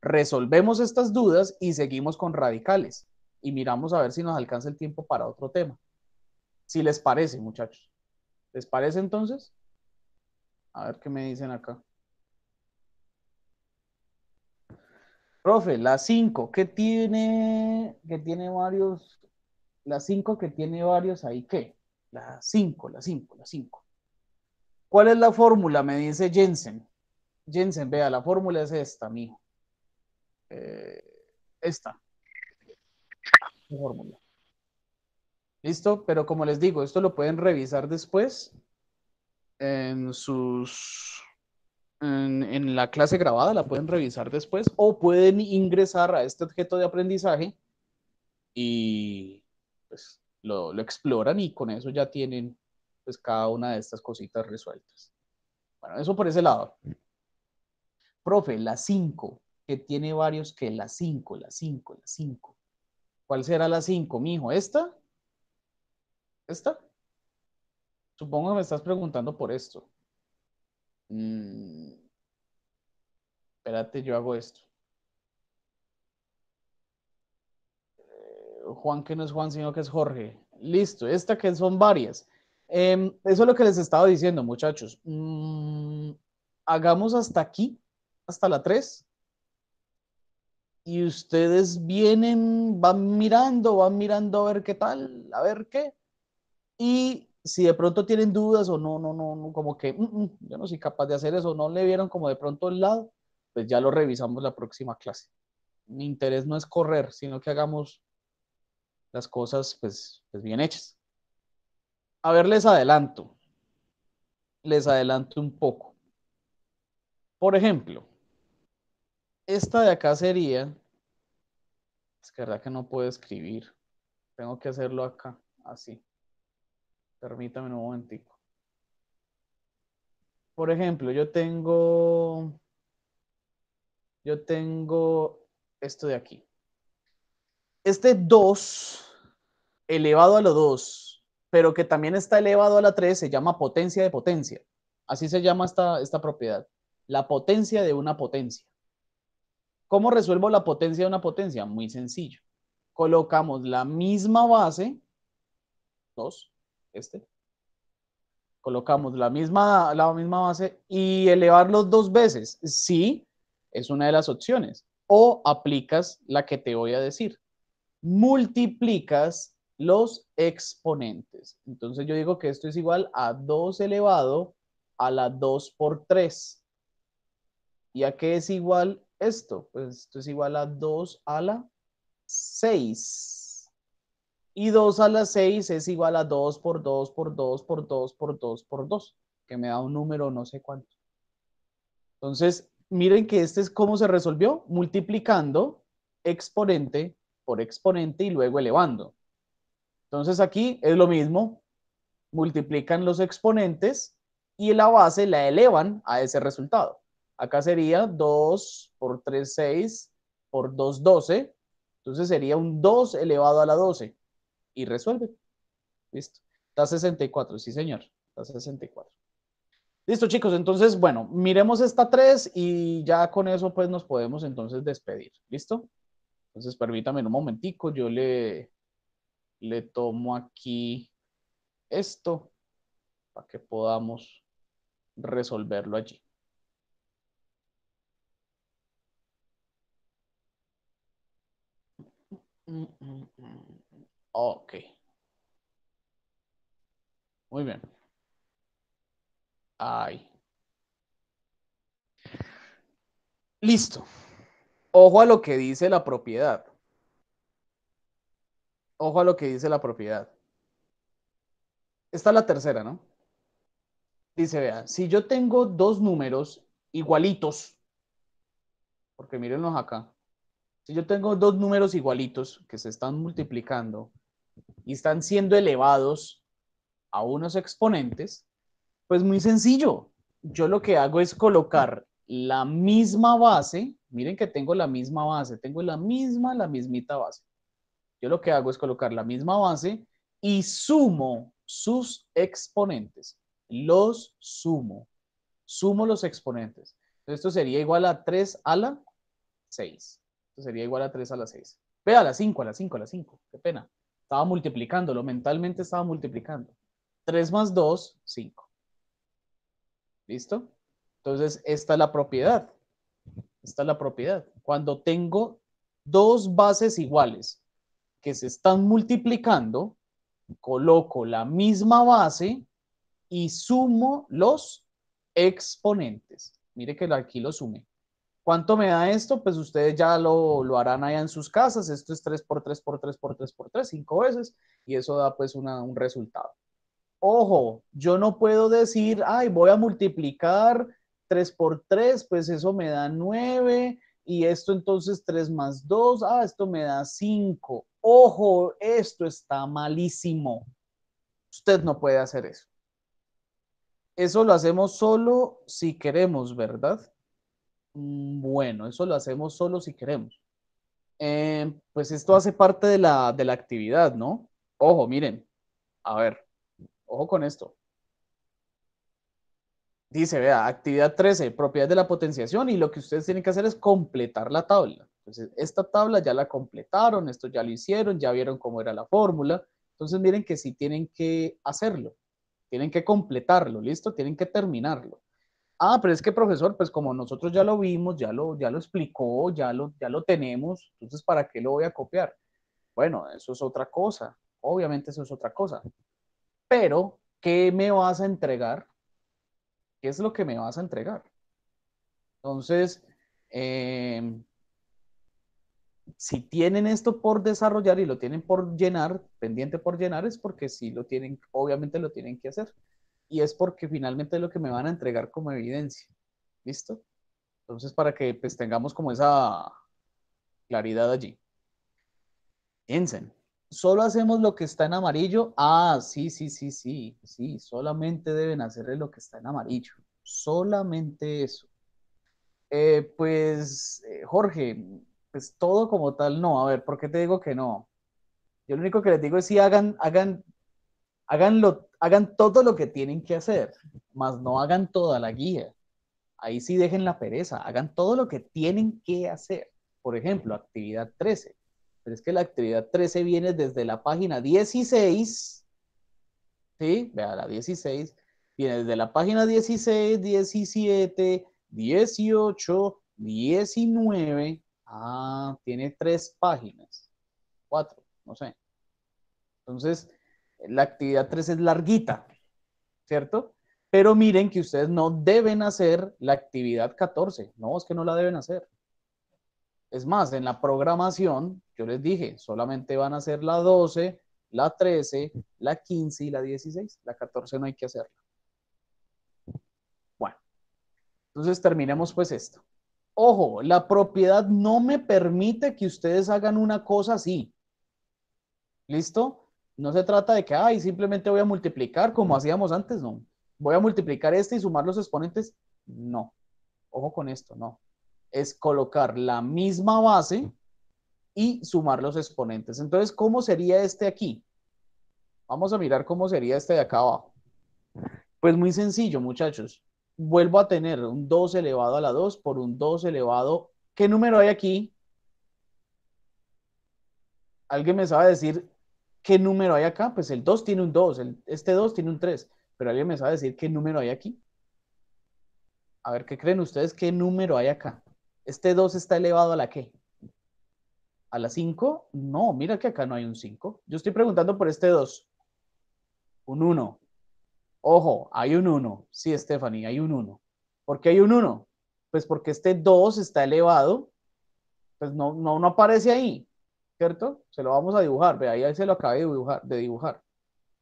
Resolvemos estas dudas y seguimos con radicales y miramos a ver si nos alcanza el tiempo para otro tema. Si les parece, muchachos. ¿Les parece entonces? A ver qué me dicen acá. Profe, la 5, que tiene, que tiene varios, la 5 que tiene varios ahí, ¿qué? La 5, la 5, la 5. ¿Cuál es la fórmula? Me dice Jensen. Jensen, vea, la fórmula es esta, mijo. Eh, esta. fórmula. ¿Listo? Pero como les digo, esto lo pueden revisar después en sus... En, la clase grabada la pueden revisar después o pueden ingresar a este objeto de aprendizaje y pues, lo exploran y con eso ya tienen pues cada una de estas cositas resueltas. Bueno, eso por ese lado. Profe, la 5, que tiene varios que la 5, la 5, la 5. ¿Cuál será la 5, hijo ¿Esta? ¿Esta? Supongo que me estás preguntando por esto. Mm. Espérate, yo hago esto. Eh, Juan que no es Juan, sino que es Jorge. Listo, esta que son varias. Em, eso es lo que les estaba diciendo, muchachos. Mm, hagamos hasta aquí, hasta la 3. Y ustedes vienen, van mirando, van mirando a ver qué tal, a ver qué. Y si de pronto tienen dudas o no, no, no, como que mm, mm, yo no soy capaz de hacer eso, no le vieron como de pronto el lado, pues ya lo revisamos la próxima clase. Mi interés no es correr, sino que hagamos las cosas pues, pues bien hechas. A ver, les adelanto. Les adelanto un poco. Por ejemplo, esta de acá sería... Es que verdad que no puedo escribir. Tengo que hacerlo acá, así. Permítame un momentico. Por ejemplo, yo tengo... Yo tengo esto de aquí. Este 2 elevado a lo 2 pero que también está elevado a la 3, se llama potencia de potencia. Así se llama esta, esta propiedad. La potencia de una potencia. ¿Cómo resuelvo la potencia de una potencia? Muy sencillo. Colocamos la misma base, 2, este. Colocamos la misma, la misma base y elevarlos dos veces. Sí, es una de las opciones. O aplicas la que te voy a decir. Multiplicas los exponentes. Entonces yo digo que esto es igual a 2 elevado a la 2 por 3. ¿Y a qué es igual esto? Pues esto es igual a 2 a la 6. Y 2 a la 6 es igual a 2 por 2 por 2 por 2 por 2 por 2, que me da un número no sé cuánto. Entonces, miren que este es cómo se resolvió, multiplicando exponente por exponente y luego elevando. Entonces aquí es lo mismo, multiplican los exponentes y la base la elevan a ese resultado. Acá sería 2 por 3, 6 por 2, 12. Entonces sería un 2 elevado a la 12. Y resuelve. Listo. Está 64, sí señor. Está 64. Listo chicos, entonces bueno, miremos esta 3 y ya con eso pues nos podemos entonces despedir. ¿Listo? Entonces permítame un momentico, yo le le tomo aquí esto para que podamos resolverlo allí. Ok. Muy bien. Ahí. Listo. Ojo a lo que dice la propiedad ojo a lo que dice la propiedad. Esta es la tercera, ¿no? Dice, vea, si yo tengo dos números igualitos, porque mírenlos acá, si yo tengo dos números igualitos que se están multiplicando y están siendo elevados a unos exponentes, pues muy sencillo. Yo lo que hago es colocar la misma base, miren que tengo la misma base, tengo la misma, la mismita base. Yo lo que hago es colocar la misma base y sumo sus exponentes. Los sumo. Sumo los exponentes. esto sería igual a 3 a la 6. Esto sería igual a 3 a la 6. Ve a la 5, a la 5, a la 5. Qué pena. Estaba multiplicándolo, mentalmente estaba multiplicando. 3 más 2, 5. ¿Listo? Entonces, esta es la propiedad. Esta es la propiedad. Cuando tengo dos bases iguales, que se están multiplicando, coloco la misma base y sumo los exponentes. Mire que aquí lo sume. ¿Cuánto me da esto? Pues ustedes ya lo, harán allá en sus casas. Esto es 3 por 3 por 3 por 3 por 3, 5 veces. Y eso da pues un resultado. Ojo, yo no puedo decir, ay, voy a multiplicar 3 por 3, pues eso me da 9. Y esto entonces 3 más 2, ah, esto me da 5 ojo, esto está malísimo. Usted no puede hacer eso. Eso lo hacemos solo si queremos, ¿verdad? Mm, bueno, eso lo hacemos solo si queremos. Eh, pues esto hace parte de la, de la actividad, ¿no? Ojo, miren. A ver, ojo con esto. Dice, vea, actividad 13, propiedad de la potenciación y lo que ustedes tienen que hacer es completar la tabla. Entonces, esta tabla ya la completaron, esto ya lo hicieron, ya vieron cómo era la fórmula. Entonces, miren que sí tienen que hacerlo, tienen que completarlo, ¿listo? Tienen que terminarlo. Ah, pero es que profesor, pues como nosotros ya lo vimos, ya lo, ya lo explicó, ya lo, ya lo tenemos, entonces ¿para qué lo voy a copiar? Bueno, eso es otra cosa, obviamente eso es otra cosa. Pero, ¿qué me vas a entregar? ¿Qué es lo que me vas a entregar? Entonces, eh, si tienen esto por desarrollar y lo tienen por llenar, pendiente por llenar, es porque sí lo tienen, obviamente lo tienen que hacer. Y es porque finalmente es lo que me van a entregar como evidencia. ¿Listo? Entonces, para que pues, tengamos como esa claridad allí. Piensen, solo hacemos lo que está en amarillo. Ah, sí, sí, sí, sí, sí, solamente deben hacerle lo que está en amarillo. Solamente eso. Eh, pues, eh, Jorge, pues, todo como tal, no. A ver, ¿por qué te digo que no? Yo lo único que les digo es si hagan, hagan, hagan todo lo que tienen que hacer, más no hagan toda la guía. Ahí sí dejen la pereza, hagan todo lo que tienen que hacer. Por ejemplo, actividad 13. Pero es que la actividad 13 viene desde la página 16, ¿sí? Vea, la 16, viene desde la página 16, 17, 18, 19, Ah, tiene tres páginas, cuatro, no sé. Entonces, la actividad 3 es larguita, ¿cierto? Pero miren que ustedes no deben hacer la actividad 14. No, es que no la deben hacer. Es más, en la programación, yo les dije, solamente van a hacer la 12, la 13, la 15 y la 16. La 14 no hay que hacerla. Bueno, entonces terminemos pues esto ojo, la propiedad no me permite que ustedes hagan una cosa así. ¿Listo? No se trata de que, ay, simplemente voy a multiplicar como hacíamos antes, no. Voy a multiplicar este y sumar los exponentes. No. Ojo con esto, no. Es colocar la misma base y sumar los exponentes. Entonces, ¿cómo sería este aquí? Vamos a mirar cómo sería este de acá abajo. Pues muy sencillo, muchachos vuelvo a tener un 2 elevado a la 2 por un 2 elevado. ¿Qué número hay aquí? ¿Alguien me sabe decir qué número hay acá? Pues el 2 tiene un 2, este 2 tiene un 3, pero ¿alguien me sabe decir qué número hay aquí? A ver, ¿qué creen ustedes? ¿Qué número hay acá? ¿Este 2 está elevado a la qué? ¿A la 5? No, mira que acá no hay un 5. Yo estoy preguntando por este 2. Un 1. Ojo, hay un 1. Sí, Stephanie, hay un 1. ¿Por qué hay un 1? Pues porque este 2 está elevado, pues no, no, aparece ahí, ¿cierto? Se lo vamos a dibujar, ve, ahí se lo acabé de dibujar, de dibujar.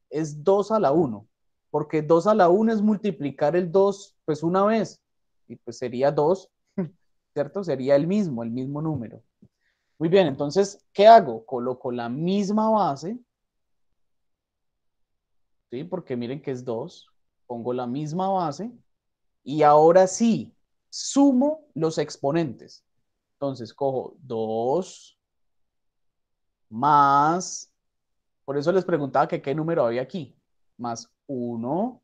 Es 2 a la 1, porque 2 a la 1 es multiplicar el 2, pues una vez, y pues sería 2, ¿cierto? Sería el mismo, el mismo número. Muy bien, entonces, ¿qué hago? Coloco la misma base, porque miren que es 2, pongo la misma base y ahora sí, sumo los exponentes. Entonces cojo 2 más, por eso les preguntaba que qué número había aquí, más 1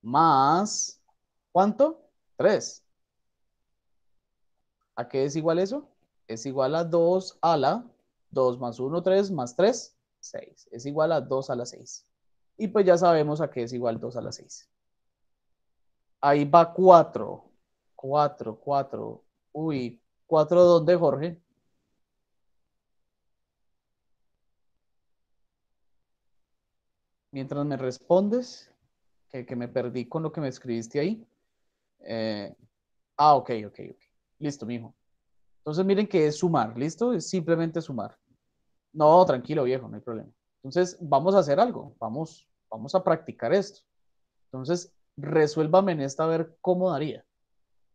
más, ¿cuánto? 3. ¿A qué es igual eso? Es igual a 2 a la 2 más 1, 3 más 3, 6. Es igual a 2 a la 6. Y pues ya sabemos a qué es igual 2 a la 6. Ahí va 4. 4, 4. Uy, 4 dónde, Jorge. Mientras me respondes, que, me perdí con lo que me escribiste ahí. Eh, ah, ok, ok, ok. Listo, mijo. Entonces miren que es sumar, ¿listo? Es simplemente sumar. No, tranquilo, viejo, no hay problema. Entonces, vamos a hacer algo. Vamos, vamos a practicar esto. Entonces, resuélvame en esta a ver cómo daría.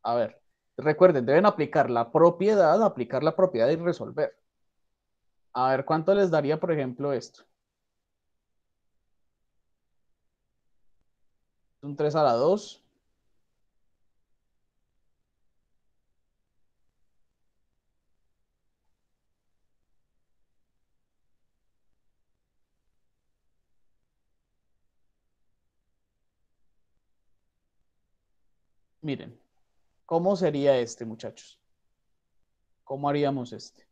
A ver, recuerden, deben aplicar la propiedad, aplicar la propiedad y resolver. A ver, ¿cuánto les daría, por ejemplo, esto? Un 3 a la 2 Miren, ¿cómo sería este, muchachos? ¿Cómo haríamos este?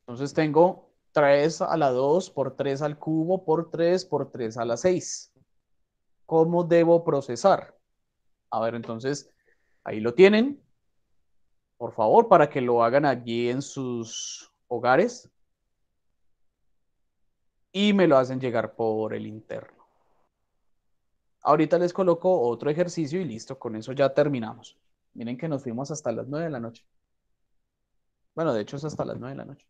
Entonces tengo 3 a la 2 por 3 al cubo por 3 por 3 a la 6. ¿Cómo debo procesar? A ver, entonces, ahí lo tienen. Por favor, para que lo hagan allí en sus hogares. Y me lo hacen llegar por el interno. Ahorita les coloco otro ejercicio y listo, con eso ya terminamos. Miren que nos fuimos hasta las 9 de la noche. Bueno, de hecho es hasta las 9 de la noche.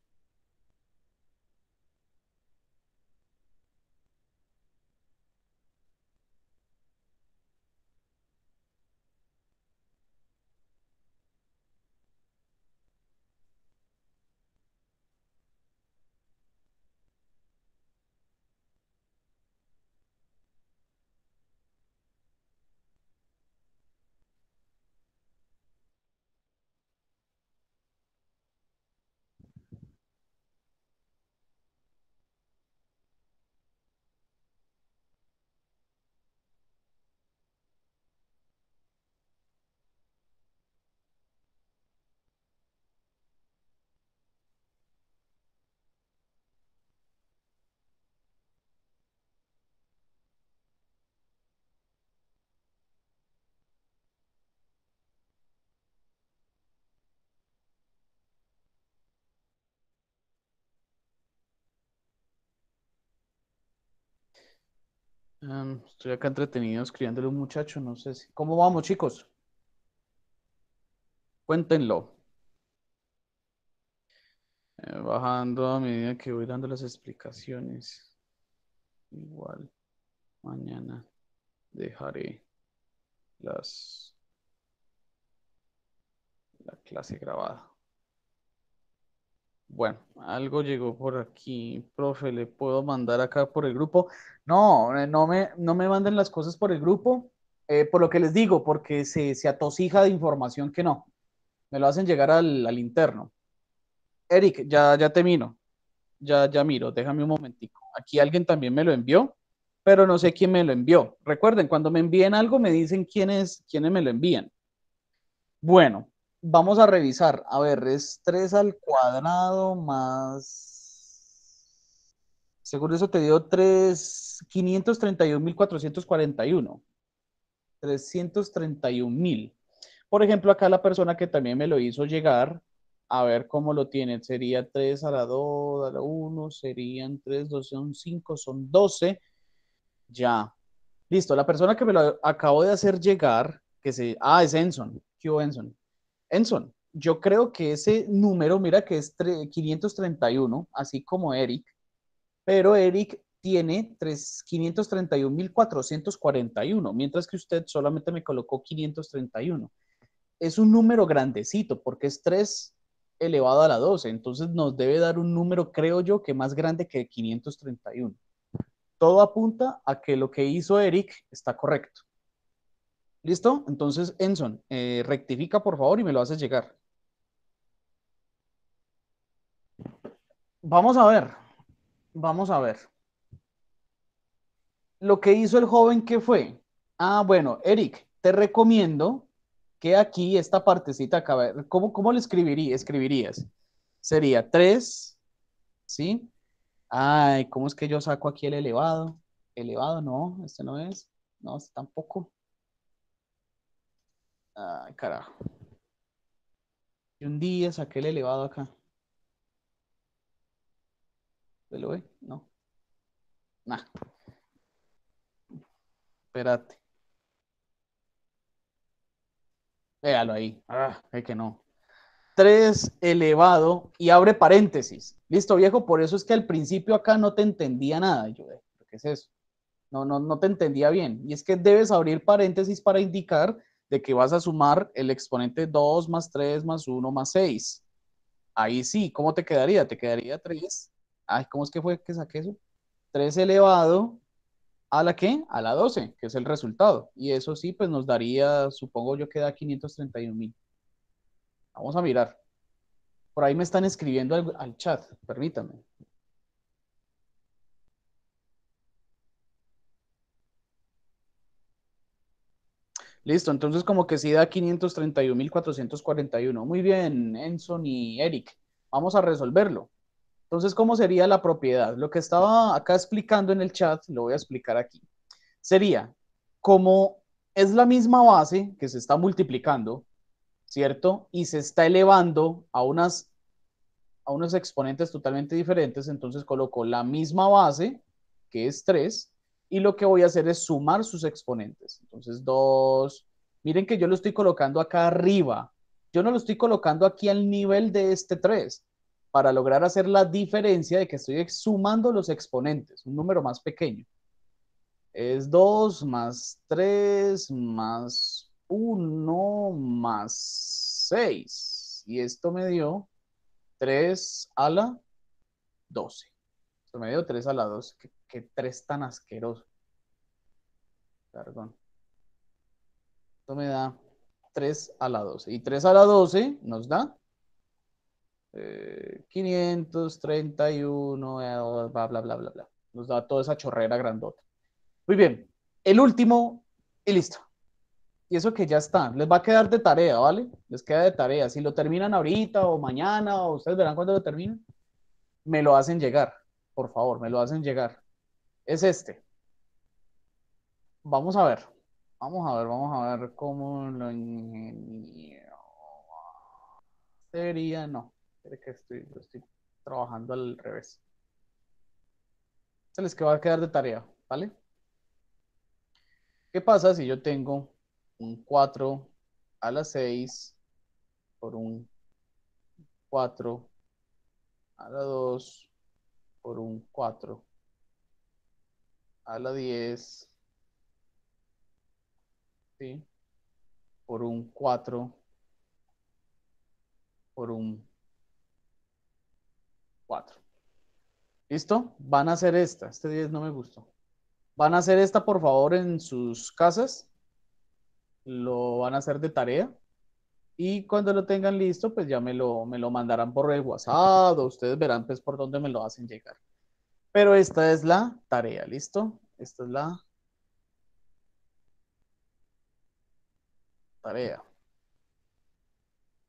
Em, estoy acá entretenido escribiéndole un muchacho, no sé si. ¿Cómo vamos, chicos? Cuéntenlo. Eh, bajando a medida que voy dando las explicaciones. Igual, mañana dejaré las la clase grabada. Bueno, algo llegó por aquí, profe, ¿le puedo mandar acá por el grupo? No, eh, no me, no me manden las cosas por el grupo, eh, por lo que les digo, porque se, se, atosija de información que no. Me lo hacen llegar al, interno. Eric, ya, ya termino. Ya, ya miro, déjame un momentico. Aquí alguien también me lo envió, pero no sé quién me lo envió. Recuerden, cuando me envíen algo me dicen es quiénes me lo envían. Bueno, Vamos a revisar. A ver, es 3 al cuadrado más... Seguro eso te dio 3... 531.441. 331.000. Por ejemplo, acá la persona que también me lo hizo llegar, a ver cómo lo tienen, sería 3 a la 2, a la 1, serían 3, 2, son 5, son 12. Ya. Listo, la persona que me lo acabo de hacer llegar, que se... Ah, es Enson. Q Enson. Enson, yo creo que ese número, mira que es 531, así como Eric, pero Eric tiene 531.441, mientras que usted solamente me colocó 531. Es un número grandecito porque es 3 elevado a la 12, entonces nos debe dar un número, creo yo, que más grande que 531. Todo apunta a que lo que hizo Eric está correcto. ¿Listo? Entonces, Enson, eh, rectifica por favor y me lo haces llegar. Vamos a ver, vamos a ver. Lo que hizo el joven, ¿qué fue? Ah, bueno, Eric, te recomiendo que aquí esta partecita acá, ¿cómo, cómo le escribirías? Sería 3, ¿sí? Ay, ¿cómo es que yo saco aquí el elevado? Elevado, no, este no es, no, este tampoco. Ay, ah, carajo. Y un día saqué el elevado acá. ¿Se lo ve? No. Nah. Espérate. Véalo ahí. Ah, que no. 3 elevado y abre paréntesis. Listo, viejo, por eso es que al principio acá no te entendía nada. Yo, eh, ¿qué es eso? No, no, no te entendía bien. Y es que debes abrir paréntesis para indicar de que vas a sumar el exponente 2 más 3 más 1 más 6. Ahí sí, ¿cómo te quedaría? Te quedaría 3. Ay, ¿cómo es que fue que saqué eso? 3 elevado a la qué? A la 12, que es el resultado. Y eso sí, pues nos daría, supongo yo que da 531 mil. Vamos a mirar. Por ahí me están escribiendo al, al chat, permítame. Listo, entonces como que sí da 531.441. Muy bien, Enson y Eric, vamos a resolverlo. Entonces, ¿cómo sería la propiedad? Lo que estaba acá explicando en el chat, lo voy a explicar aquí. Sería, como es la misma base que se está multiplicando, ¿cierto? Y se está elevando a, unas, a unos exponentes totalmente diferentes, entonces coloco la misma base, que es 3, y lo que voy a hacer es sumar sus exponentes. Entonces 2, miren que yo lo estoy colocando acá arriba, yo no lo estoy colocando aquí al nivel de este 3 para lograr hacer la diferencia de que estoy sumando los exponentes, un número más pequeño. Es 2 más 3 más 1 más 6. Y esto me dio 3 a la 12. Esto me dio 3 a la 12 qué tres tan asqueroso. Perdón. Esto me da 3 a la 12. Y 3 a la 12 nos da 531, eh, eh, bla, bla, bla, bla, bla. Nos da toda esa chorrera grandota. Muy bien. El último y listo. Y eso que ya está. Les va a quedar de tarea, ¿vale? Les queda de tarea. Si lo terminan ahorita o mañana o ustedes verán cuándo lo terminan, me lo hacen llegar. Por favor, me lo hacen llegar es este. Vamos a ver. Vamos a ver, vamos a ver cómo lo ingeniero. Sería, no. Creo que estoy, estoy trabajando al revés. Se les va a quedar de tarea, ¿vale? ¿Qué pasa si yo tengo un 4 a la 6 por un 4 a la 2 por un 4 a la 10. ¿Sí? Por un 4. Por un 4. ¿Listo? Van a hacer esta. Este 10 no me gustó. Van a hacer esta, por favor, en sus casas. Lo van a hacer de tarea. Y cuando lo tengan listo, pues ya me lo, me lo mandarán por el WhatsApp ah, ustedes verán pues por dónde me lo hacen llegar. Pero esta es la tarea, ¿listo? Esta es la tarea.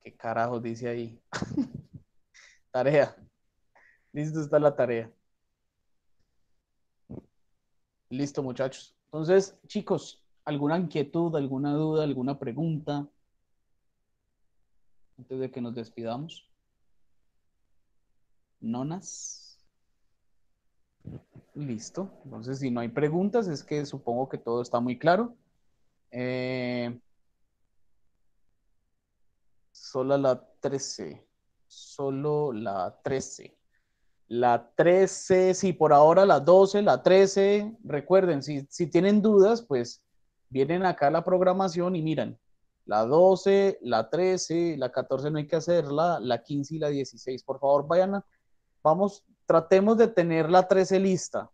¿Qué carajo dice ahí? tarea. Listo, está la tarea. Listo, muchachos. Entonces, chicos, ¿alguna inquietud, alguna duda, alguna pregunta? Antes de que nos despidamos. Nonas. Listo. Entonces, si no hay preguntas, es que supongo que todo está muy claro. Eh, solo la 13. Solo la 13. La 13, sí, por ahora la 12, la 13. Recuerden, si, si tienen dudas, pues vienen acá a la programación y miran. La 12, la 13, la 14 no hay que hacerla, la 15 y la 16. Por favor, vayan a, vamos tratemos de tener la 13 lista,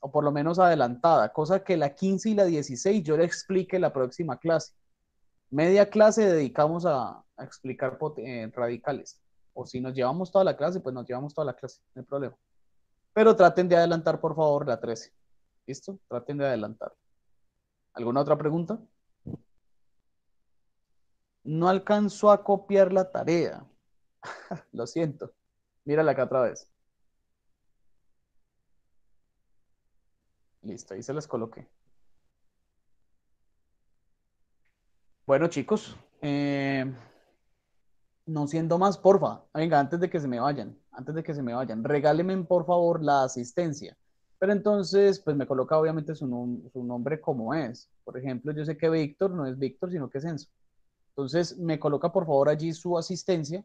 o por lo menos adelantada, cosa que la 15 y la 16 yo le explique la próxima clase. Media clase dedicamos a, explicar eh, radicales. O si nos llevamos toda la clase, pues nos llevamos toda la clase, no hay problema. Pero traten de adelantar, por favor, la 13. ¿Listo? Traten de adelantar. ¿Alguna otra pregunta? No alcanzó a copiar la tarea. Lo siento. Mírala acá otra vez. Listo, ahí se las coloqué. Bueno, chicos, eh, no siendo más, porfa, venga, antes de que se me vayan, antes de que se me vayan, regálenme por favor la asistencia. Pero entonces, pues me coloca obviamente su, su nombre como es. Por ejemplo, yo sé que Víctor no es Víctor, sino que es Enzo. Entonces, me coloca por favor allí su asistencia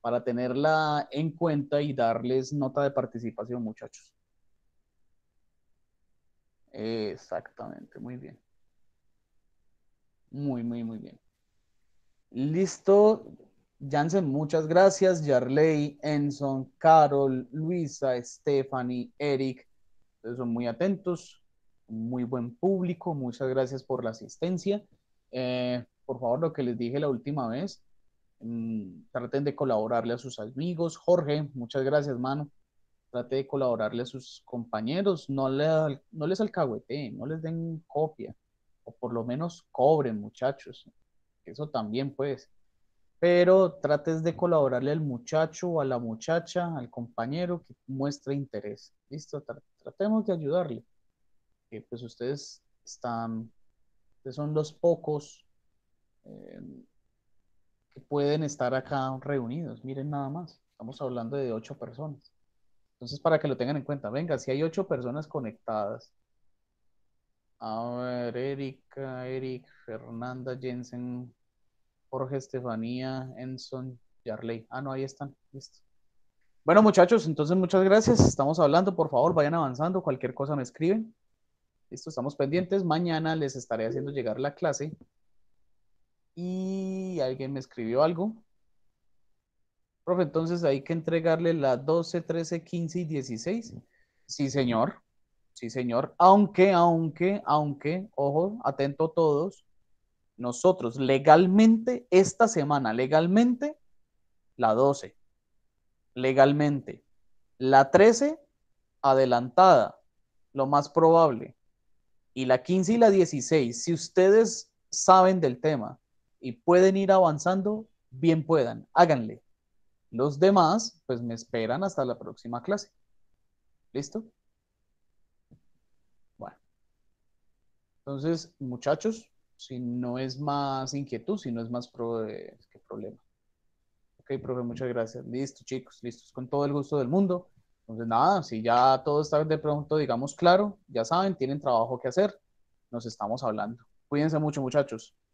para tenerla en cuenta y darles nota de participación, muchachos. Exactamente, muy bien. Muy, muy, muy bien. Listo. Jansen, muchas gracias. Yarley, Enson, Carol, Luisa, Stephanie, Eric. Son muy atentos. Muy buen público. Muchas gracias por la asistencia. Eh, por favor, lo que les dije la última vez, mm, traten de colaborarle a sus amigos. Jorge, muchas gracias, mano trate de colaborarle a sus compañeros, no, le, no les alcahueteen, no les den copia, o por lo menos cobren, muchachos. Eso también, puedes Pero trates de colaborarle al muchacho a la muchacha, al compañero que muestre interés. Listo, tratemos de ayudarle. que pues ustedes están, ustedes son los pocos eh, que pueden estar acá reunidos. Miren nada más, estamos hablando de ocho personas. Entonces, para que lo tengan en cuenta, venga, si hay ocho personas conectadas. A ver, Erika, Eric, Fernanda, Jensen, Jorge, Estefanía, Enson, Yarley. Ah, no, ahí están. Listo. Bueno, muchachos, entonces muchas gracias. Estamos hablando, por favor, vayan avanzando. Cualquier cosa me escriben. Listo, estamos pendientes. Mañana les estaré haciendo llegar la clase. Y alguien me escribió algo. Profe, entonces hay que entregarle la 12, 13, 15 y 16. Sí, señor. Sí, señor. Aunque, aunque, aunque, ojo, atento todos, nosotros legalmente, esta semana, legalmente, la 12. Legalmente. La 13, adelantada, lo más probable. Y la 15 y la 16, si ustedes saben del tema y pueden ir avanzando, bien puedan, háganle los demás, pues me esperan hasta la próxima clase. ¿Listo? Bueno. Entonces, muchachos, si no es más inquietud, si no es más que problema. Ok, profe, muchas gracias. Listo, chicos, listos, con todo el gusto del mundo. Entonces, nada, si ya todo está de pronto, digamos, claro, ya saben, tienen trabajo que hacer, nos estamos hablando. Cuídense mucho, muchachos.